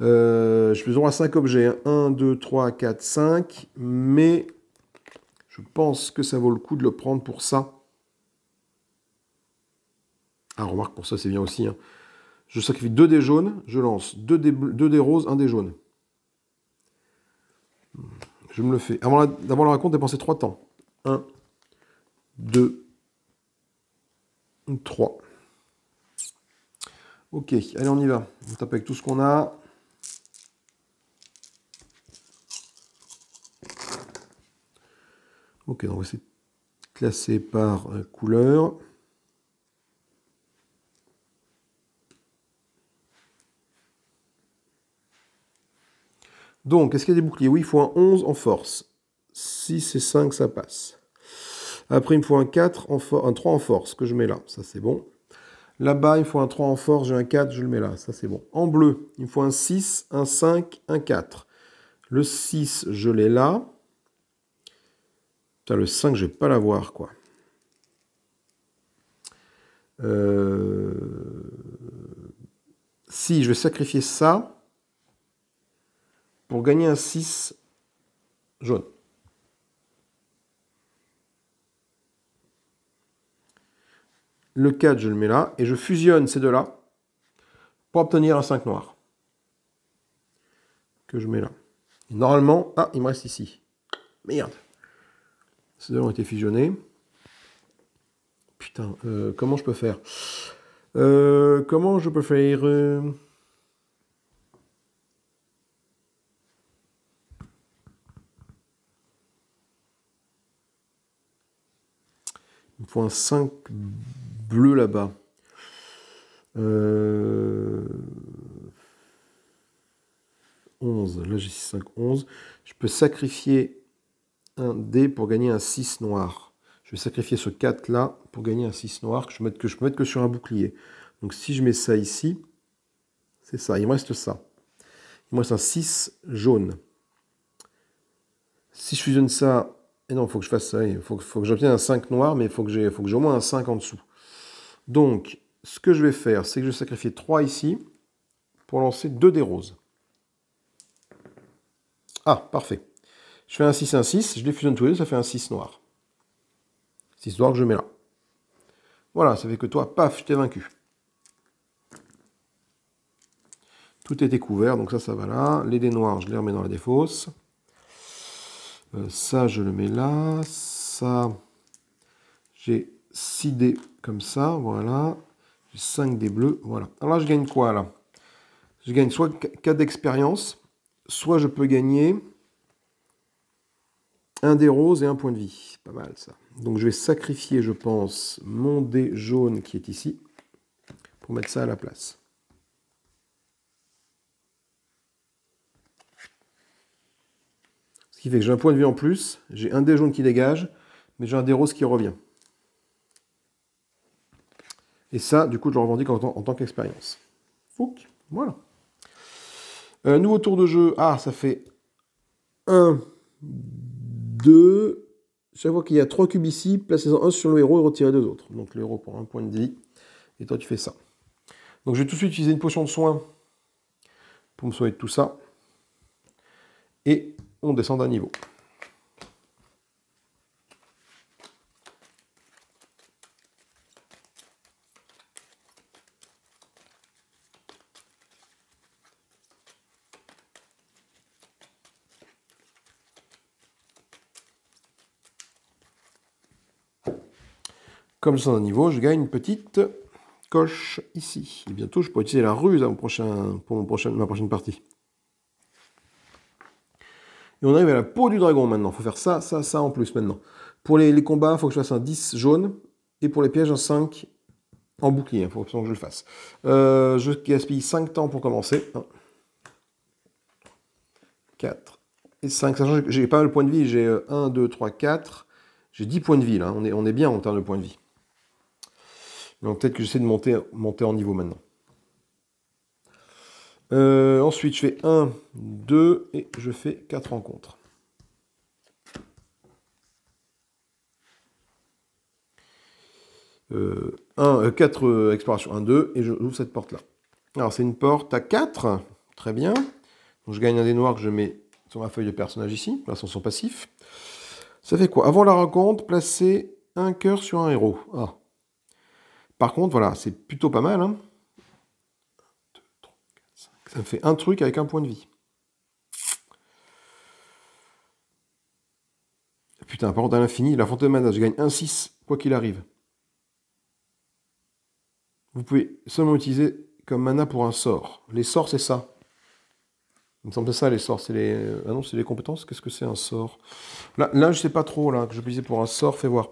Euh, je fais droit à 5 objets, 1, 2, 3, 4, 5, mais je pense que ça vaut le coup de le prendre pour ça. Ah, remarque, pour ça c'est bien aussi. Hein. Je sacrifie 2 dés jaunes, je lance 2 dés, roses, 1 des jaunes Je me le fais. Avant la, avant la raconte, dépenser 3 temps. 1, 2, 3. Ok, allez, on y va. On tape avec tout ce qu'on a. Ok, on va essayer de classer par euh, couleur. Donc, est-ce qu'il y a des boucliers Oui, il faut un 11 en force. 6 et 5, ça passe. Après, il me faut un 4, en un 3 en force, que je mets là, ça c'est bon. Là-bas, il me faut un 3 en force, j'ai un 4, je le mets là, ça c'est bon. En bleu, il me faut un 6, un 5, un 4. Le 6, je l'ai là. Putain, le 5, je ne vais pas l'avoir, quoi. Euh, si, je vais sacrifier ça pour gagner un 6 jaune. Le 4, je le mets là. Et je fusionne ces deux-là pour obtenir un 5 noir. Que je mets là. normalement, ah, il me reste ici. Merde. Ces deux ont été fusionnés. Putain, euh, comment je peux faire euh, Comment je peux faire euh Il un bleu là-bas. 11. Euh, là, j'ai 6, 5, 11. Je peux sacrifier un dé pour gagner un 6 noir. Je vais sacrifier ce 4 là pour gagner un 6 noir que je, mette, que je peux mettre que sur un bouclier. Donc si je mets ça ici, c'est ça. Il me reste ça. Il me reste un 6 jaune. Si je fusionne ça... Et non, il faut que je fasse ça. Il faut, faut que j'obtienne un 5 noir, mais il faut que j'ai au moins un 5 en dessous. Donc, ce que je vais faire, c'est que je vais sacrifier 3 ici pour lancer 2 des roses. Ah, parfait. Je fais un 6, un 6, je les fusionne tous les deux, ça fait un 6 noir. 6 noir que je mets là. Voilà, ça fait que toi, paf, tu t'ai vaincu. Tout était couvert, donc ça, ça va là. Les dés noirs, je les remets dans la défausse. Euh, ça, je le mets là. Ça, j'ai 6 dés comme ça, voilà. J'ai 5 des bleus, voilà. Alors là, je gagne quoi, là Je gagne soit 4 d'expérience, soit je peux gagner un des rose et un point de vie. Pas mal, ça. Donc je vais sacrifier, je pense, mon dé jaune qui est ici, pour mettre ça à la place. Ce qui fait que j'ai un point de vie en plus, j'ai un dé jaune qui dégage, mais j'ai un dé rose qui revient. Et ça, du coup, je le revendique en, tant qu'expérience. Fouc, voilà. Euh, nouveau tour de jeu. Ah, ça fait 1, 2. Chaque fois qu'il y a 3 cubes ici, placez-en un sur le héros et retirez deux autres. Donc le héros pour un point de vie. Et toi, tu fais ça. Donc je vais tout de suite utiliser une potion de soin pour me soigner de tout ça. Et on descend d'un niveau. Comme je sens un niveau, je gagne une petite coche ici. Et bientôt, je pourrais utiliser la ruse hein, prochain, pour mon prochain, ma prochaine partie. Et on arrive à la peau du dragon maintenant. Il faut faire ça, ça, ça en plus maintenant. Pour les, combats, il faut que je fasse un 10 jaune. Et pour les pièges, un 5 en bouclier. Il hein, faut absolument que je le fasse. Euh, je gaspille 5 temps pour commencer. 4 et 5. Sachant que j'ai pas mal de points de vie. J'ai 1, 2, 3, 4. J'ai 10 points de vie là. On est, on est bien en termes de points de vie. Donc peut-être que j'essaie de monter, monter en niveau maintenant. Euh, ensuite, je fais 1, 2 et je fais 4 rencontres. 4 euh, euh, explorations, 1, 2, et j'ouvre cette porte-là. Alors c'est une porte à 4, très bien. je gagne un des noirs que je mets sur ma feuille de personnage ici, son passif. Ça fait quoi Avant la rencontre, placer un cœur sur un héros. Ah, par contre, voilà, c'est plutôt pas mal. Hein. Ça me fait un truc avec un point de vie. Putain, par contre, à l'infini, la de mana, je gagne un 6 quoi qu'il arrive. Vous pouvez seulement utiliser comme mana pour un sort. Les sorts, c'est ça. Il me semble ça, les sorts, c'est les... Euh, ah non, c'est les compétences Qu'est-ce que c'est un sort là, je je sais pas trop, là, que je puisse pour un sort, fais voir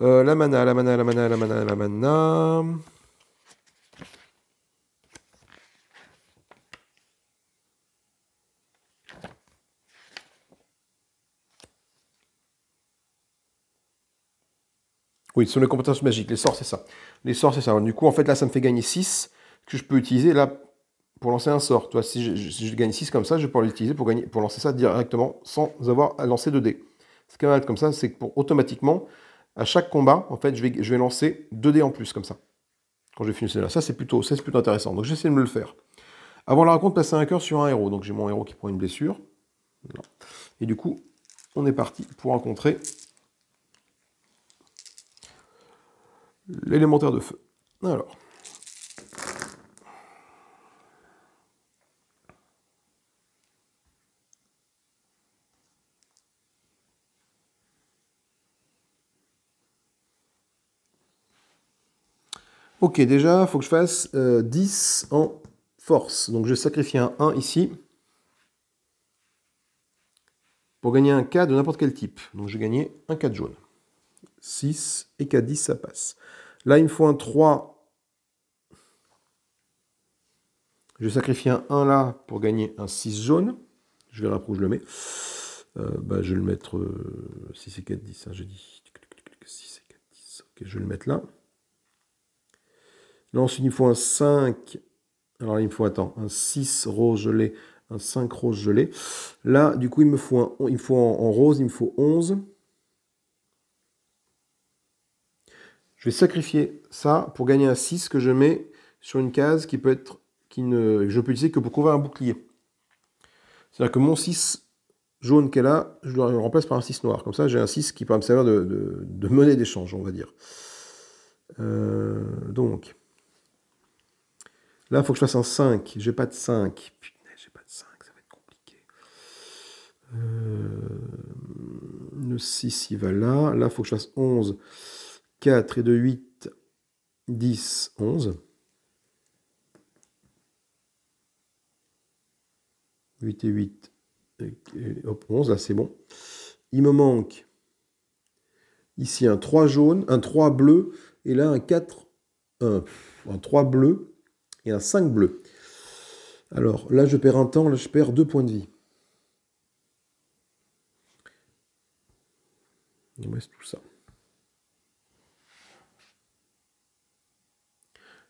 la mana, la mana, la mana, la mana, la mana. Oui, ce sont les compétences magiques. Les sorts, c'est ça. Les sorts, c'est ça. du coup, en fait, là, ça me fait gagner 6 que je peux utiliser là pour lancer un sort. Toi, si je, gagne 6 comme ça, je peux l'utiliser pour, pour lancer ça directement sans avoir à lancer 2 dés. Ce qui va être comme ça, c'est que pour automatiquement, à chaque combat, en fait, je vais, je vais lancer 2 dés en plus, comme ça. Quand je vais finir là Ça, c'est plutôt, plutôt intéressant. Donc, j'essaie de me le faire. Avant la rencontre, passer un cœur sur un héros. Donc, j'ai mon héros qui prend une blessure. Et du coup, on est parti pour rencontrer l'élémentaire de feu. Alors, Ok, déjà, il faut que je fasse 10 euh, en force. Donc je sacrifie un 1 ici pour gagner un 4 de n'importe quel type. Donc je gagner un 4 jaune. 6 et 4, 10 ça passe. Là, il me faut un 3. Je sacrifie un 1 là pour gagner un 6 jaune. Je verrai après où je le mets. Euh, bah, je vais le mettre 6 euh, et 4, 10, hein, dit. 6 et 4, 10. Ok, je vais le mettre là. Là, ensuite, il me faut un 5. Alors là, il me faut, attends, un 6 rose gelé, un 5 rose gelé. Là, du coup, il me faut, il faut en, rose, il me faut 11. Je vais sacrifier ça pour gagner un 6 que je mets sur une case qui peut être, qui ne, je peux utiliser que pour couvrir un bouclier. C'est-à-dire que mon 6 jaune qu'elle a, je le remplace par un 6 noir. Comme ça, j'ai un 6 qui peut me servir de, monnaie d'échange, on va dire. Euh, donc, Là, il faut que je fasse un 5. J'ai pas de 5. Putain, j'ai pas de 5, ça va être compliqué. Euh, le 6, il va là. Là, il faut que je fasse 11. 4 et de 8, 10, 11. 8 et 8, euh, hop, 11, là c'est bon. Il me manque ici un 3 jaune, un 3 bleu, et là un 4, 1, un 3 bleu, un 5 bleu. Alors là, je perds un temps, là, je perds deux points de vie. Il me reste tout ça.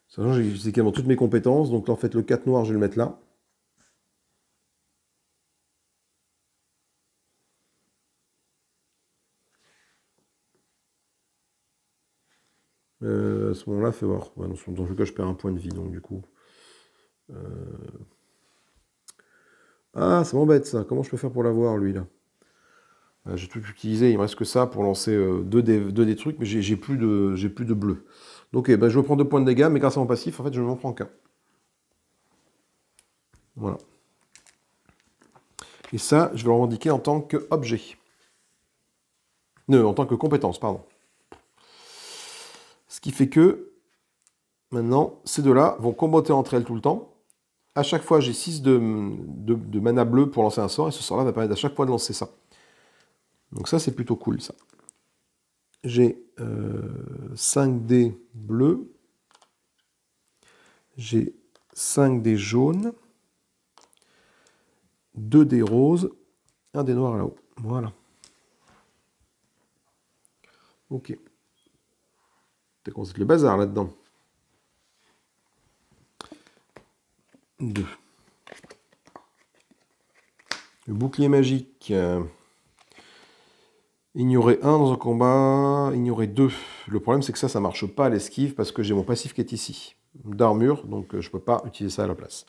Ça que j'ai quasiment toutes mes compétences. Donc en fait, le 4 noir, je vais le mettre là. moment-là, fait voir. Oh, dans, le cas, je perds un point de vie, donc du coup. Euh, ah, ça m'embête ça. Comment je peux faire pour l'avoir, lui, là euh, J'ai tout utilisé, il me reste que ça pour lancer euh, deux, des, deux, des, trucs, mais j'ai plus de, j'ai plus de bleu. Donc, okay, eh ben, je prends deux points de dégâts, mais grâce à mon passif, en fait, je ne m'en prends qu'un. Voilà. Et ça, je vais le revendiquer en tant qu'objet. Non, en tant que compétence, pardon. Ce qui fait que maintenant, ces deux-là vont comboter entre elles tout le temps. À chaque fois, j'ai 6 de, mana bleu pour lancer un sort, et ce sort-là va permettre à chaque fois de lancer ça. Donc ça, c'est plutôt cool, ça. J'ai 5 euh, dés bleus. J'ai 5 dés jaunes. 2 dés roses. Un dés noir là-haut. Voilà. Ok. T'es se le bazar là-dedans. 2. Le bouclier magique. Euh, ignorer un dans un combat, ignorer deux. Le problème, c'est que ça, ça marche pas à l'esquive parce que j'ai mon passif qui est ici, d'armure, donc euh, je peux pas utiliser ça à la place.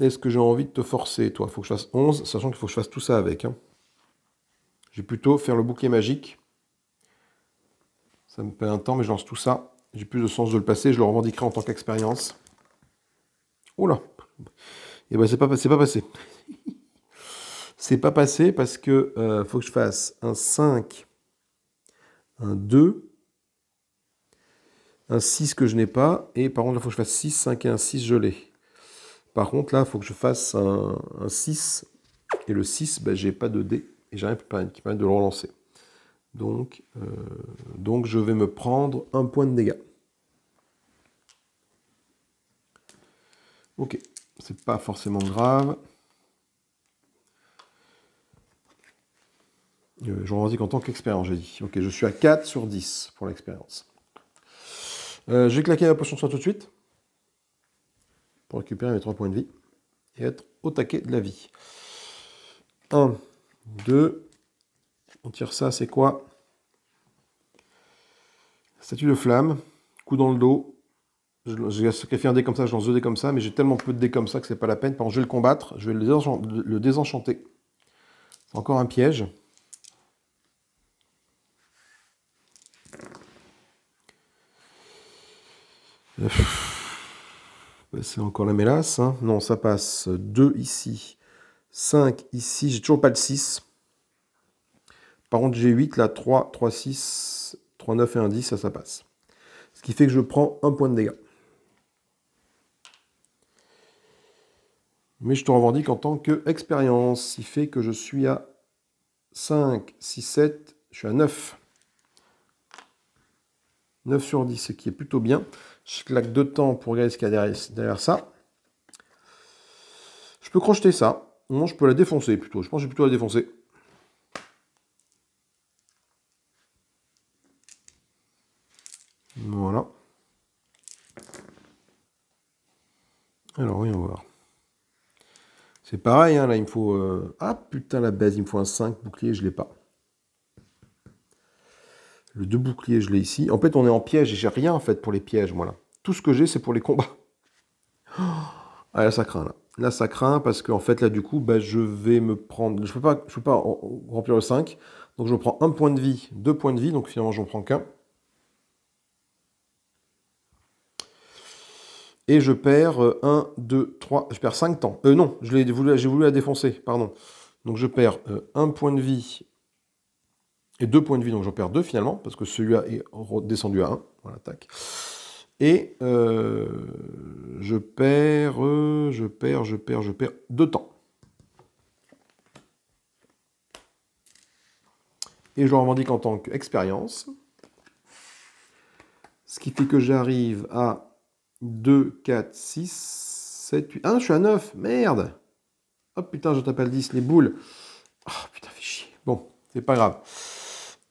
Est-ce que j'ai envie de te forcer, toi Faut que je fasse 11, sachant qu'il faut que je fasse tout ça avec. Hein. Je vais plutôt faire le bouclier magique ça me paie un temps, mais je lance tout ça. J'ai plus de sens de le passer, je le revendiquerai en tant qu'expérience. là Et eh ben c'est pas, pas passé. c'est pas passé parce que euh, faut que je fasse un 5, un 2, un 6 que je n'ai pas, et par contre là, il faut que je fasse 6, 5 et un 6, je l'ai. Par contre là, il faut que je fasse un, 6, et le 6, ben, j'ai pas de dé, et j'ai rien qui permet de le relancer. Donc, euh, donc je vais me prendre un point de dégâts. Ok, c'est pas forcément grave. Euh, je revendique en tant qu'expérience, j'ai dit. Ok, je suis à 4 sur 10 pour l'expérience. Euh, j'ai claqué ma potion de tout de suite pour récupérer mes 3 points de vie et être au taquet de la vie. 1, 2, on tire ça, c'est quoi Statue de flamme, coup dans le dos. J'ai sacrifié un dé comme ça, je lance deux dés comme ça, mais j'ai tellement peu de dés comme ça que c'est pas la peine. Par je vais le combattre, je vais le, désenchanter. C'est encore un piège. Bah, c'est encore la mélasse. Hein. Non, ça passe 2 ici, 5 ici, j'ai toujours pas le 6. Par contre, j'ai 8, là, 3, 3, 6, 3, 9 et 1, 10, ça, ça passe. Ce qui fait que je prends un point de dégâts. Mais je te revendique en tant qu'expérience, ce qui fait que je suis à 5, 6, 7, je suis à 9. 9 sur 10, ce qui est plutôt bien. Je claque de temps pour regarder ce qu'il y a derrière, ça. Je peux crocheter ça. Non, je peux la défoncer plutôt. Je pense que je vais plutôt la défoncer. Alors, voyons voir. C'est pareil, hein, là, il me faut... Euh, ah, putain, la baisse, il me faut un 5 bouclier, je l'ai pas. Le 2 bouclier, je l'ai ici. En fait, on est en piège et j'ai rien, en fait, pour les pièges, moi, là. Tout ce que j'ai, c'est pour les combats. ah, là, ça craint, là. Là, ça craint parce qu'en en fait, là, du coup, bah, je vais me prendre... Je ne peux pas, je peux pas remplir le 5. Donc, je prends un point de vie, deux points de vie. Donc, finalement, j'en prends qu'un. et je perds 1, 2, 3, je perds 5 temps. Euh, non, j'ai voulu, la défoncer, pardon. Donc je perds 1 euh, point de vie et 2 points de vie, donc j'en perds 2 finalement, parce que celui-là est redescendu à 1. Voilà, tac. Et euh, euh, je perds, je perds, je perds, je perds 2 temps. Et je le revendique en tant qu'expérience. Ce qui fait que j'arrive à 2, 4, 6, 7, 8. 1, ah, je suis à 9. Merde. Oh putain, je tape à 10, les boules. Oh putain, fait chier. Bon, c'est pas grave.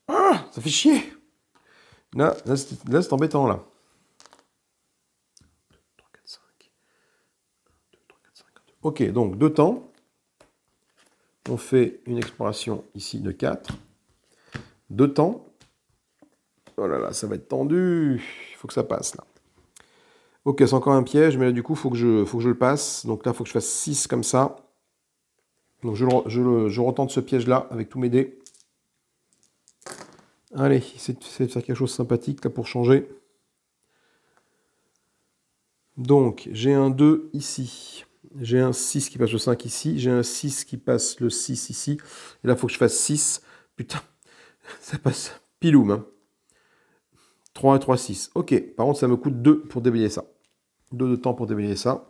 Ah, ça fait chier. Là, là c'est embêtant, là. 3, 4, 5. 2, 3, 4, 5. Ok, donc deux temps. On fait une exploration ici de 4. Deux temps. Oh là là, ça va être tendu. Il faut que ça passe, là. Ok, c'est encore un piège, mais là du coup, il faut, que je, faut que je le passe. Donc là, il faut que je fasse 6 comme ça. Donc je, je, retente ce piège-là avec tous mes dés. Allez, c'est de faire quelque chose de sympathique là pour changer. Donc, j'ai un 2 ici. J'ai un 6 qui passe le 5 ici. J'ai un 6 qui passe le 6 ici. Et là, il faut que je fasse 6. Putain, ça passe piloum. 3 hein. et 3, 6. Ok, par contre, ça me coûte 2 pour déblayer ça. 2 de temps pour déblayer ça.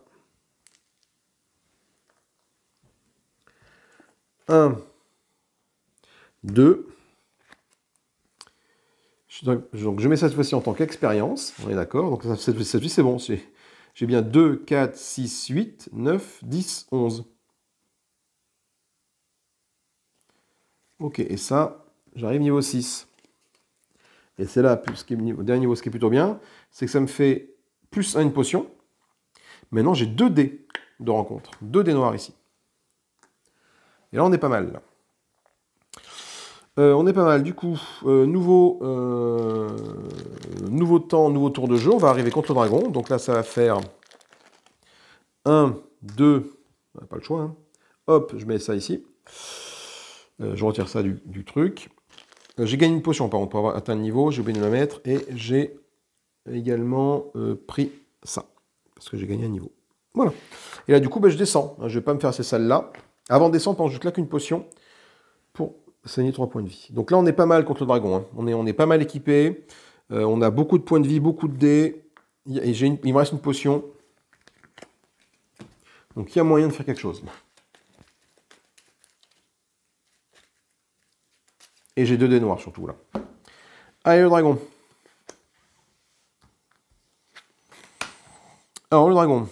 1, 2. Donc je mets cette fois-ci en tant qu'expérience, on est d'accord. Donc cette fois c'est bon, j'ai bien 2, 4, 6, 8, 9, 10, 11. Ok, et ça, j'arrive niveau 6. Et c'est là, puisque au dernier niveau, ce qui est plutôt bien, c'est que ça me fait plus 1 une potion. Maintenant, j'ai 2 dés de rencontre. 2 dés noirs ici. Et là, on est pas mal. Euh, on est pas mal, du coup, euh, nouveau, euh, nouveau temps, nouveau tour de jeu, on va arriver contre le dragon, donc là ça va faire 1, 2, pas le choix, hein. hop, je mets ça ici, je retire ça du, du truc, j'ai gagné une potion par contre pour avoir atteint le niveau, j'ai oublié de la mettre, et j'ai également euh, pris ça, parce que j'ai gagné un niveau. Voilà. Et là, du coup, ben, je descends. Hein, je vais pas me faire ces salles-là. Avant de descendre, je claque une potion pour saigner 3 points de vie. Donc là, on est pas mal contre le dragon. Hein. On, est, on est pas mal équipé. Euh, on a beaucoup de points de vie, beaucoup de dés. Et une, il me reste une potion. Donc il y a moyen de faire quelque chose. Et j'ai deux dés noirs surtout là. Allez le dragon. Alors, le dragon.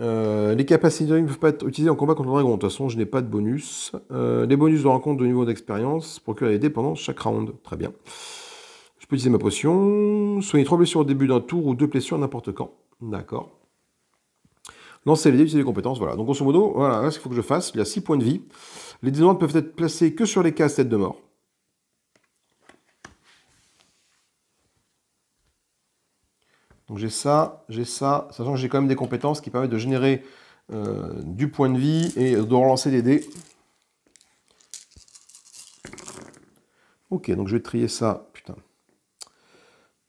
Euh, les capacités ne peuvent pas être utilisées en combat contre le dragon. De toute façon, je n'ai pas de bonus. Euh, les bonus de rencontre de niveau d'expérience procurent des pendant chaque round. Très bien. Je peux utiliser ma potion. Soigner 3 blessures au début d'un tour ou deux blessures n'importe quand. D'accord. Lancer les dés, utiliser les compétences. Voilà. Donc, grosso modo, voilà ce qu'il faut que je fasse. Il y a 6 points de vie. Les ne peuvent être placés que sur les cases tête de mort. Donc j'ai ça, j'ai ça, sachant que j'ai quand même des compétences qui permettent de générer euh, du point de vie et de relancer des dés. Ok, donc je vais trier ça, putain.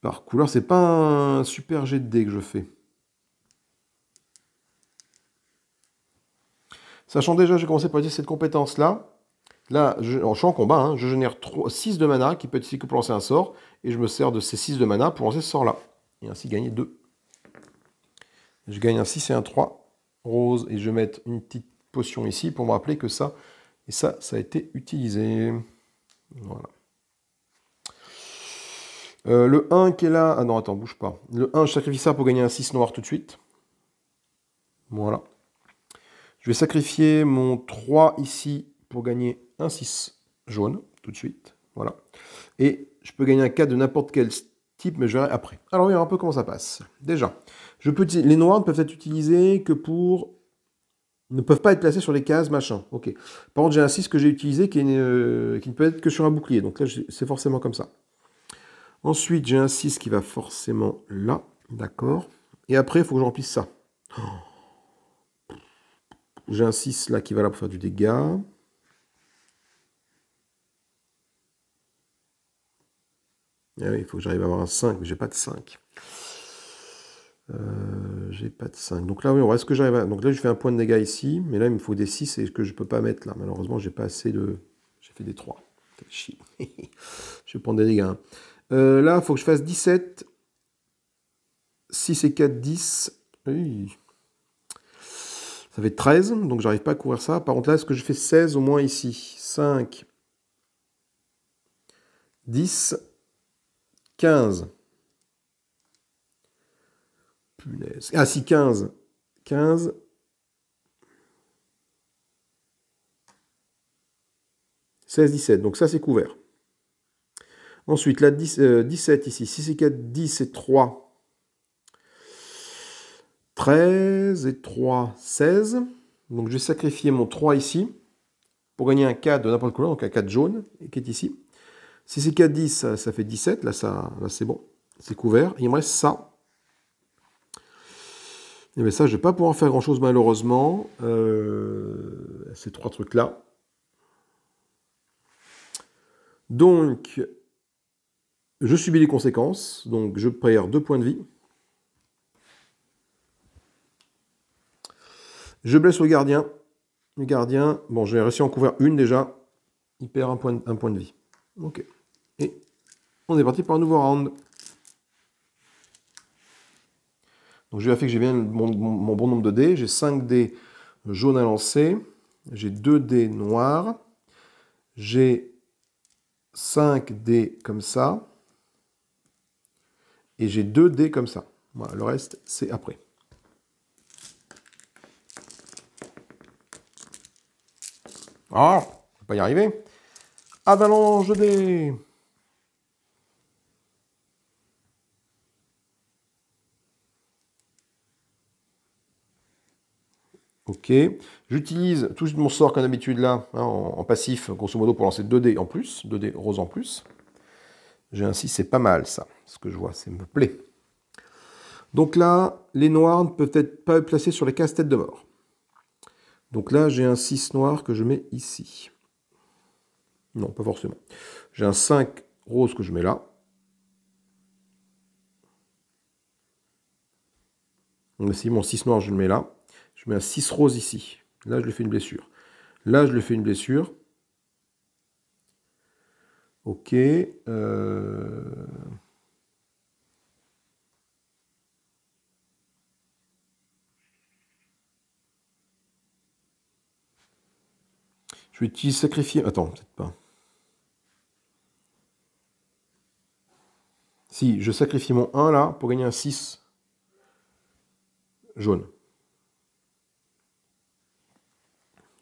Par couleur, c'est pas un super jet de dés que je fais. Sachant déjà, que j'ai commencé par utiliser cette compétence-là. Là, je, en champ combat, hein, je génère 6 de mana qui peut être que pour lancer un sort, et je me sers de ces 6 de mana pour lancer ce sort-là ainsi gagner 2. Je gagne un 6 et un 3 rose et je vais mettre une petite potion ici pour me rappeler que ça et ça, ça a été utilisé. Voilà. Euh, le 1 qui est là. Ah non, attends, bouge pas. Le 1, je sacrifie ça pour gagner un 6 noir tout de suite. Voilà. Je vais sacrifier mon 3 ici pour gagner un 6 jaune tout de suite. Voilà. Et je peux gagner un 4 de n'importe quel type, mais je verrai après. Alors voyons un peu comment ça passe. Déjà, je peux les noirs ne peuvent être utilisés que pour... ne peuvent pas être placés sur les cases, machin. Ok. Par contre, j'ai un 6 que j'ai utilisé qui, euh, qui ne peut être que sur un bouclier. Donc là, c'est forcément comme ça. Ensuite, j'ai un 6 qui va forcément là. D'accord. Et après, il faut que je remplisse ça. J'ai un 6 là qui va là pour faire du dégât. Ah oui, il faut que j'arrive à avoir un 5, mais j'ai pas de 5. Euh, j'ai pas de 5. Donc là, oui, on ce que j'arrive à... Donc là, je fais un point de dégâts ici, mais là, il me faut des 6 et que je peux pas mettre là. Malheureusement, j'ai pas assez de... J'ai fait des 3. je vais prendre des dégâts. Hein. Euh, là, il faut que je fasse 17. 6 et 4, 10. Ça fait 13, donc j'arrive pas à couvrir ça. Par contre, là, est-ce que je fais 16 au moins ici 5, 10, 15. Punaise. Ah si, 15. 15. « 16, 17. Donc ça, c'est couvert. Ensuite, la 17 euh, ici. 6 et 4, 10 et 3. 13 et 3, 16. Donc je vais sacrifier mon 3 ici pour gagner un 4 de n'importe quel couleur, donc un 4 jaune, qui est ici. Si c'est 4, 10 ça, fait 17. Là, ça, là c'est bon. C'est couvert. Il me reste ça. Et eh bien ça, je ne vais pas pouvoir faire grand-chose malheureusement. Euh, ces trois trucs-là. Donc, je subis les conséquences. Donc, je perds deux points de vie. Je blesse le gardien. Le gardien, bon, j'ai réussi à en couvrir une déjà. Il perd un point, un point de vie. Ok. Et on est parti pour un nouveau round. Donc j'ai fait que j'ai bien mon, bon nombre de dés. J'ai 5 dés jaunes à lancer. J'ai 2 dés noirs. J'ai 5 dés comme ça. Et j'ai 2 dés comme ça. Voilà, le reste, c'est après. oh, on va pas y arriver. Avalanche ah, je Ok. J'utilise tout de mon sort comme d'habitude là, hein, en, passif, grosso modo, pour lancer 2 dés en plus, 2 dés rose en plus. J'ai un ainsi, c'est pas mal ça. Ce que je vois, c'est me plaît. Donc là, les noirs ne peuvent être pas placés sur les casse-têtes de mort. Donc là, j'ai un 6 noir que je mets ici. Non, pas forcément. J'ai un 5 rose que je mets là. Si mon 6 noir, je le mets là. Je mets un 6 rose ici. Là, je lui fais une blessure. Là, je lui fais une blessure. Ok. Euh. Je vais utiliser sacrifier. Attends, peut-être pas. Si je sacrifie mon 1 là pour gagner un 6 jaune.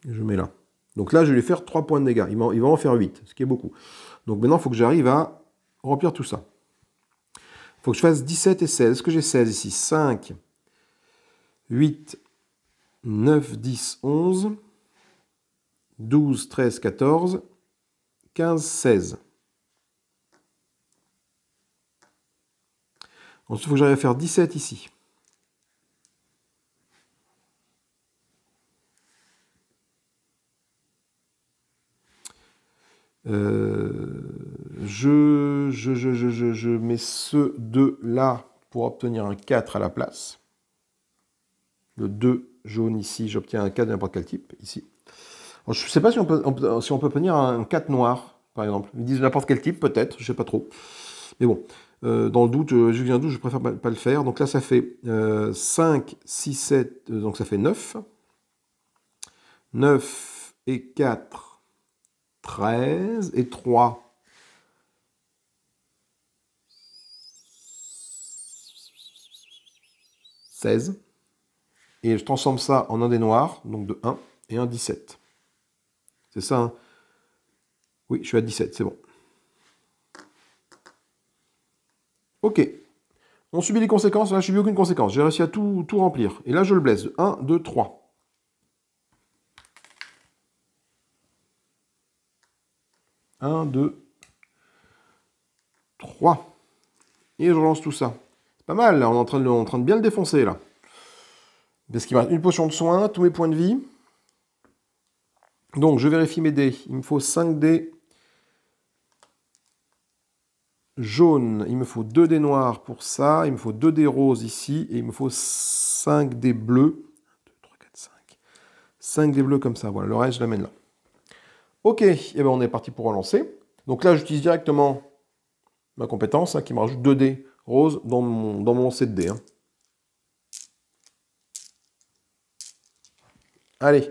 Je mets là. Donc là, je vais lui faire 3 points de dégâts. Il va, en faire 8, ce qui est beaucoup. Donc maintenant, il faut que j'arrive à remplir tout ça. Il faut que je fasse 17 et 16. Est-ce que j'ai 16 ici 5, 8, 9, 10, 11, 12, 13, 14, 15, 16. il faut que j'arrive à faire 17 ici. Euh, je, je, mets ce 2 là pour obtenir un 4 à la place. Le 2 jaune ici, j'obtiens un 4 de n'importe quel type, ici. je ne sais pas si on, peut, si on peut obtenir un 4 noir, par exemple. Ils disent n'importe quel type, peut-être, je ne sais pas trop. Mais bon, euh, dans le doute, je euh, viens doute, je préfère pas, le faire. Donc là, ça fait 5, 6, 7, donc ça fait 9. 9 et 4, 13 et 3. 16. Et je transforme ça en un des noirs, donc de 1 et un 17. C'est ça. Hein oui, je suis à 17, c'est bon. Ok. On subit les conséquences. Là, je subis aucune conséquence. J'ai réussi à tout, tout remplir. Et là, je le blesse. 1, 2, 3. 1, 2, 3. Et je relance tout ça. C'est pas mal, là. On est en train de, en train de bien le défoncer, là. Parce qu'il me une potion de soin, tous mes points de vie. Donc, je vérifie mes dés. Il me faut 5 dés jaune. Il me faut 2 dés noirs pour ça. Il me faut 2 dés roses ici. Et il me faut 5 dés bleus. 2, 3, 4, 5. 5 dés bleus comme ça. Voilà, le reste, je l'amène là. Ok, et eh bien, on est parti pour relancer. Donc là, j'utilise directement ma compétence hein, qui me rajoute 2 dés roses dans mon, dans de dés. Hein. Allez,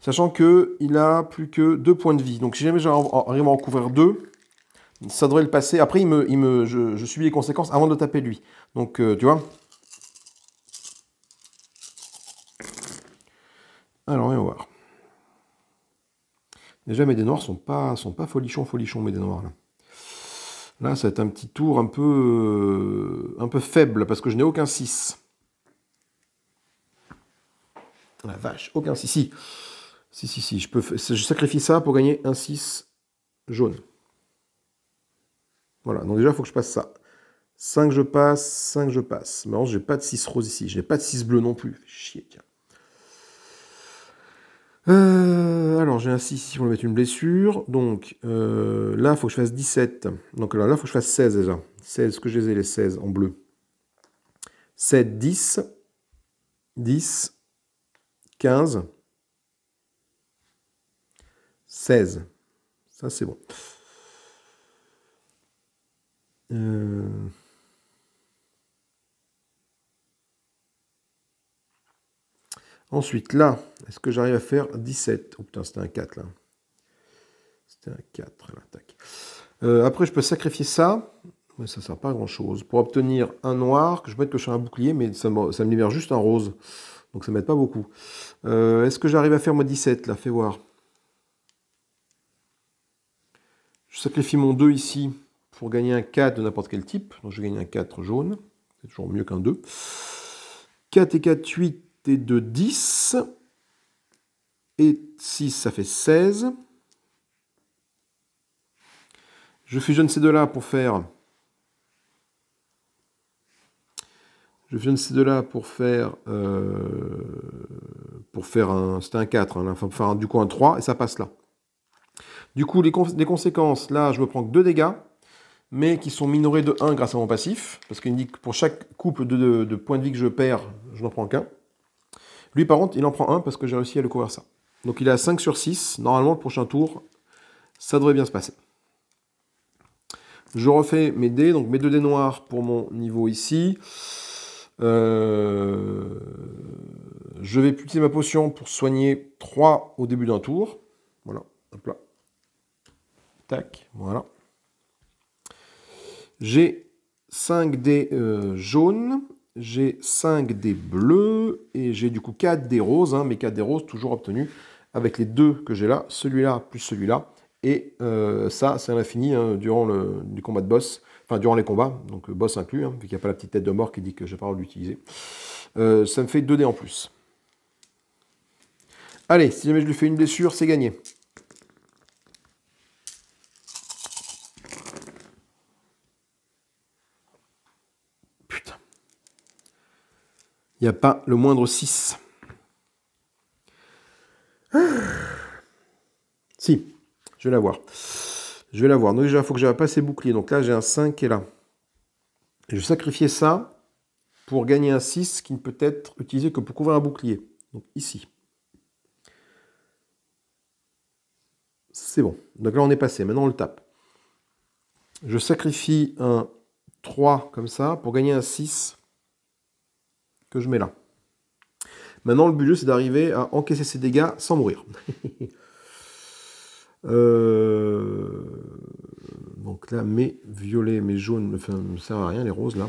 sachant que il a plus que 2 points de vie. Donc si jamais j'arrive à en couvrir 2, ça devrait le passer. Après, il me, je, je subis les conséquences avant de taper lui. Donc, euh, tu vois. Alors, on va voir. Déjà, mes dés noirs sont pas, sont pas folichons, folichons, mes dés noirs. Là. ça va être un petit tour un peu, euh, un peu faible, parce que je n'ai aucun 6. Ah, la vache, aucun 6. Si, si, si, si je, peux, je sacrifie ça pour gagner un 6 jaune. Voilà, donc déjà, il faut que je passe ça. 5, je passe, 5, je passe. Maintenant, j'ai pas de 6 rose ici, je n'ai pas de 6 bleu non plus. Chier, euh, alors, j'ai un 6 ici pour mettre une blessure. Donc, euh, là, il faut que je fasse 17. Donc là, il faut que je fasse 16 déjà. 16, que j'ai ai, les 16 en bleu. 7, 10, 10, 15, 16. Ça, c'est bon. Euh, ensuite, là, est-ce que j'arrive à faire 17 Oh putain, c'était un 4 là. C'était un 4 euh, après, je peux sacrifier ça, ça ne sert pas à grand chose. Pour obtenir un noir, que je peux que sur un bouclier, mais ça me, ça libère juste un rose. Donc ça ne m'aide pas beaucoup. Euh, est-ce que j'arrive à faire moi 17 là Fais voir. Je sacrifie mon 2 ici pour gagner un 4 de n'importe quel type. Donc je gagne un 4 jaune, c'est toujours mieux qu'un 2. 4 et 4, 8 et 2, 10. Et 6, ça fait 16. Je fusionne ces deux-là pour faire... Je fusionne ces deux-là pour faire... Euh, pour faire un... C'était un 4, hein, enfin, du coup un 3, et ça passe là. Du coup, les, conséquences, là, je me prends que 2 dégâts mais qui sont minorés de 1 grâce à mon passif, parce qu'il me dit que pour chaque couple de, points de vie que je perds, je n'en prends qu'un. Lui, par contre, il en prend un parce que j'ai réussi à le couvrir ça. Donc il est à 5 sur 6. Normalement, le prochain tour, ça devrait bien se passer. Je refais mes dés, donc mes deux dés noirs pour mon niveau ici. Euh, je vais utiliser ma potion pour soigner 3 au début d'un tour. Voilà, hop là. Tac, voilà. J'ai 5 dés euh, jaunes, j'ai 5 dés bleus, et j'ai du coup 4 dés roses, hein, mais 4 dés roses toujours obtenus avec les deux que j'ai là, celui-là plus celui-là, et euh, ça, c'est à l'infini hein, durant le du combat de boss, enfin durant les combats, donc euh, boss inclus, hein, vu qu'il n'y a pas la petite tête de mort qui dit que j'ai pas le droit d'utiliser. ça me fait 2 dés en plus. Allez, si jamais je lui fais une blessure, c'est gagné. a pas le moindre 6. Si, je vais la voir. Je vais la voir. Donc déjà, il faut que je pas ces boucliers. Donc là, j'ai un 5 et là. je sacrifie ça pour gagner un 6 qui ne peut être utilisé que pour couvrir un bouclier. Donc ici. C'est bon. Donc là, on est passé. Maintenant, on le tape. Je sacrifie un 3 comme ça pour gagner un 6 que je mets là. Maintenant, le but c'est d'arriver à encaisser ces dégâts sans mourir. Euh, donc là, mes violets, mes jaunes ne me servent à rien, les roses là.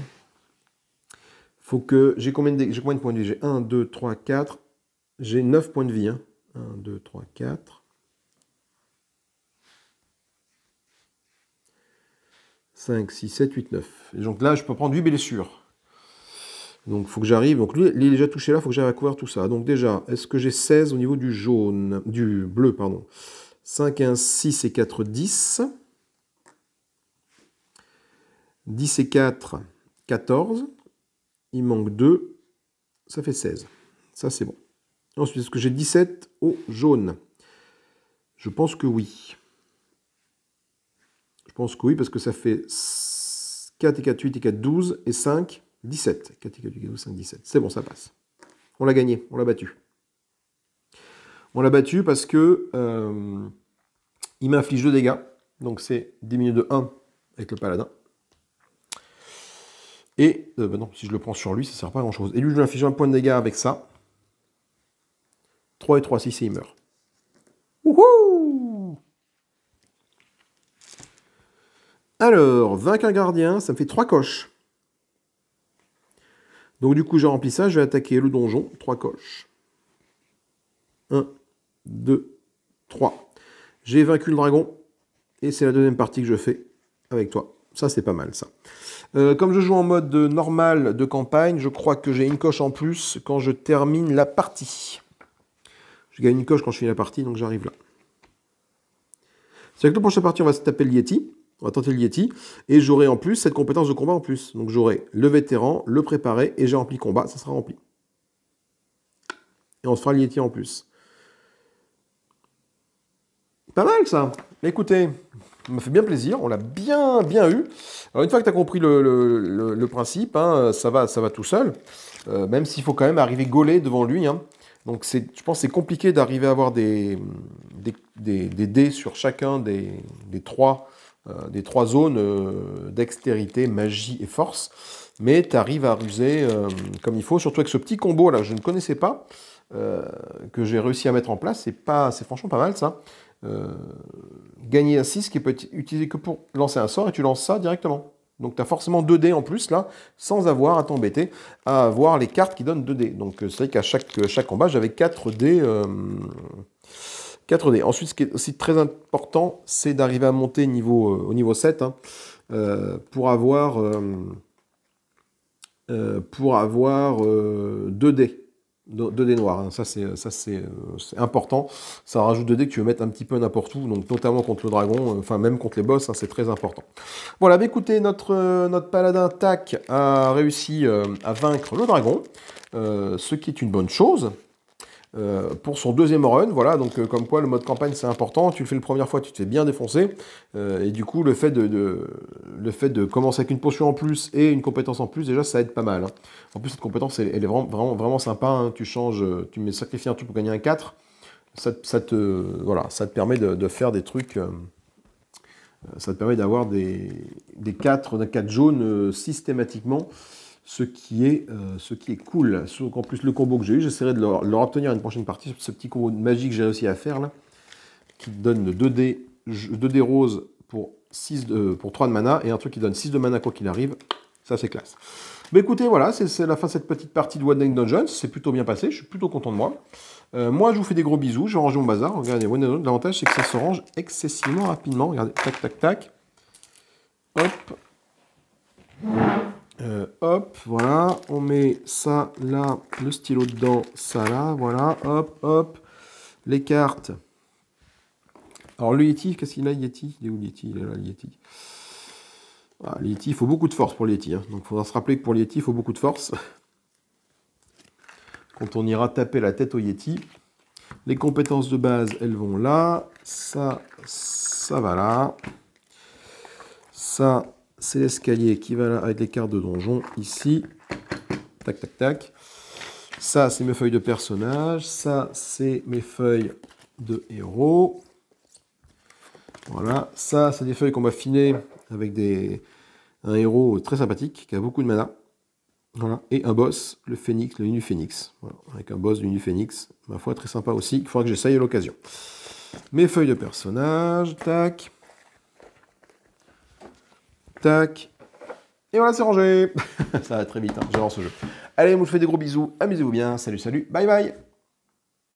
Faut que. J'ai combien, de... J'ai combien de points de vie J'ai 1, 2, 3, 4. J'ai 9 points de vie. Hein. 1, 2, 3, 4. 5, 6, 7, 8, 9. Et donc là, je peux prendre 8 blessures. Donc, il faut que j'arrive. Donc, lui, il est déjà touché là, il faut que j'arrive à couvrir tout ça. Donc, déjà, est-ce que j'ai 16 au niveau du jaune Du bleu, pardon. 5, 1, 6 et 4, 10. 10 et 4, 14. Il manque 2. Ça fait 16. Ça, c'est bon. Ensuite, est-ce que j'ai 17 au jaune Je pense que oui. Je pense que oui, parce que ça fait 4 et 4, 8 et 4, 12 et 5. 17. 5, 17. C'est bon, ça passe. On l'a gagné, on l'a battu. On l'a battu parce que euh, il m'inflige 2 dégâts. Donc c'est diminué de 1 avec le paladin. Et, euh, bah si je le prends sur lui, ça ne sert pas à grand chose. Et lui, je lui inflige un point de dégâts avec ça. 3 et 3, 6 et il meurt. Wouhou Alors, un gardien, ça me fait 3 coches. Donc du coup, j'ai rempli ça, je vais attaquer le donjon, trois coches. 1, 2, 3. J'ai vaincu le dragon, et c'est la deuxième partie que je fais avec toi. Ça, c'est pas mal, ça. Euh, comme je joue en mode normal de campagne, je crois que j'ai une coche en plus quand je termine la partie. Je gagne une coche quand je finis la partie, donc j'arrive là. C'est que la prochaine partie, on va se taper le Yeti. On va tenter le Yeti. Et j'aurai en plus cette compétence de combat en plus. Donc j'aurai le vétéran, le préparé, et j'ai rempli combat, ça sera rempli. Et on se fera le Yeti en plus. Pas mal ça. Écoutez, ça m'a fait bien plaisir, on l'a bien bien eu. Alors une fois que tu as compris le, principe, hein, ça, va, ça va tout seul. Euh, même s'il faut quand même arriver gaulé devant lui. Hein. Donc je pense que c'est compliqué d'arriver à avoir des, dés sur chacun des trois euh, des trois zones euh, dextérité, magie et force. Mais tu arrives à ruser euh, comme il faut, surtout avec ce petit combo là je ne connaissais pas, que j'ai réussi à mettre en place. C'est franchement pas mal ça. gagner un 6 qui peut être utilisé que pour lancer un sort et tu lances ça directement. Donc tu as forcément 2 dés en plus là, sans avoir à t'embêter à avoir les cartes qui donnent 2 dés. Donc c'est vrai qu'à chaque, chaque combat, j'avais 4 dés 4D. Ensuite, ce qui est aussi très important, c'est d'arriver à monter euh, au niveau 7 hein, euh, pour avoir, euh, pour avoir 2D. 2 noir, ça c'est important. Ça rajoute 2D que tu veux mettre un petit peu n'importe où, donc notamment contre le dragon, enfin même contre les boss, hein, c'est très important. Voilà, écoutez, notre, notre paladin Tac a réussi à vaincre le dragon, ce qui est une bonne chose. Euh, pour son deuxième run. Voilà, donc euh, comme quoi le mode campagne c'est important. Tu le fais la première fois, tu te fais bien défoncer. Euh, et du coup, le fait de, le fait de commencer avec une potion en plus et une compétence en plus, déjà ça aide pas mal. Hein. En plus, cette compétence elle, est vraiment, vraiment, sympa. Hein. Tu changes, tu mets sacrifier un truc pour gagner un 4. Ça, te, permet de, faire des trucs. ça te permet d'avoir des, des 4, 4 jaunes systématiquement ce qui est, euh, ce qui est cool. en plus, le combo que j'ai eu, j'essaierai de leur, obtenir une prochaine partie. Ce petit combo magique que j'ai réussi à faire, là, qui donne 2D, 2 rose pour, 6 euh, pour 3 de mana, et un truc qui donne 6 de mana quoi qu'il arrive. Ça, c'est classe. Mais écoutez, voilà, c'est la fin de cette petite partie de One Night Dungeons. C'est plutôt bien passé, je suis plutôt content de moi. Euh, moi, je vous fais des gros bisous, je range mon bazar. Regardez, One l'avantage, c'est que ça se range excessivement rapidement. Regardez, tac, tac, tac. Hop. Euh, hop, voilà, on met ça là, le stylo dedans, ça là, voilà, hop, hop, les cartes. Alors le Yeti, qu'est-ce qu'il a, Yeti Il est où Yeti Il est là, ah, Yeti. il faut beaucoup de force pour le Yeti. Hein. Donc il faudra se rappeler que pour le Yeti, il faut beaucoup de force. Quand on ira taper la tête au Yeti. Les compétences de base, elles vont là. Ça, ça va là. Ça, c'est l'escalier qui va avec les cartes de donjon ici. Tac, tac, tac. Ça, c'est mes feuilles de personnages. Ça, c'est mes feuilles de héros. Voilà. Ça, c'est des feuilles qu'on va finir avec des... un héros très sympathique qui a beaucoup de mana. Voilà. Et un boss, le phénix, le nu phénix. Avec un boss du phénix. ma foi, très sympa aussi. Il faudra que j'essaye à l'occasion. Mes feuilles de personnage, tac. Tac. Et voilà, c'est rangé. Ça va très vite, hein, j'adore ce jeu. Allez, je vous fais des gros bisous. Amusez-vous bien. Salut, salut. Bye bye.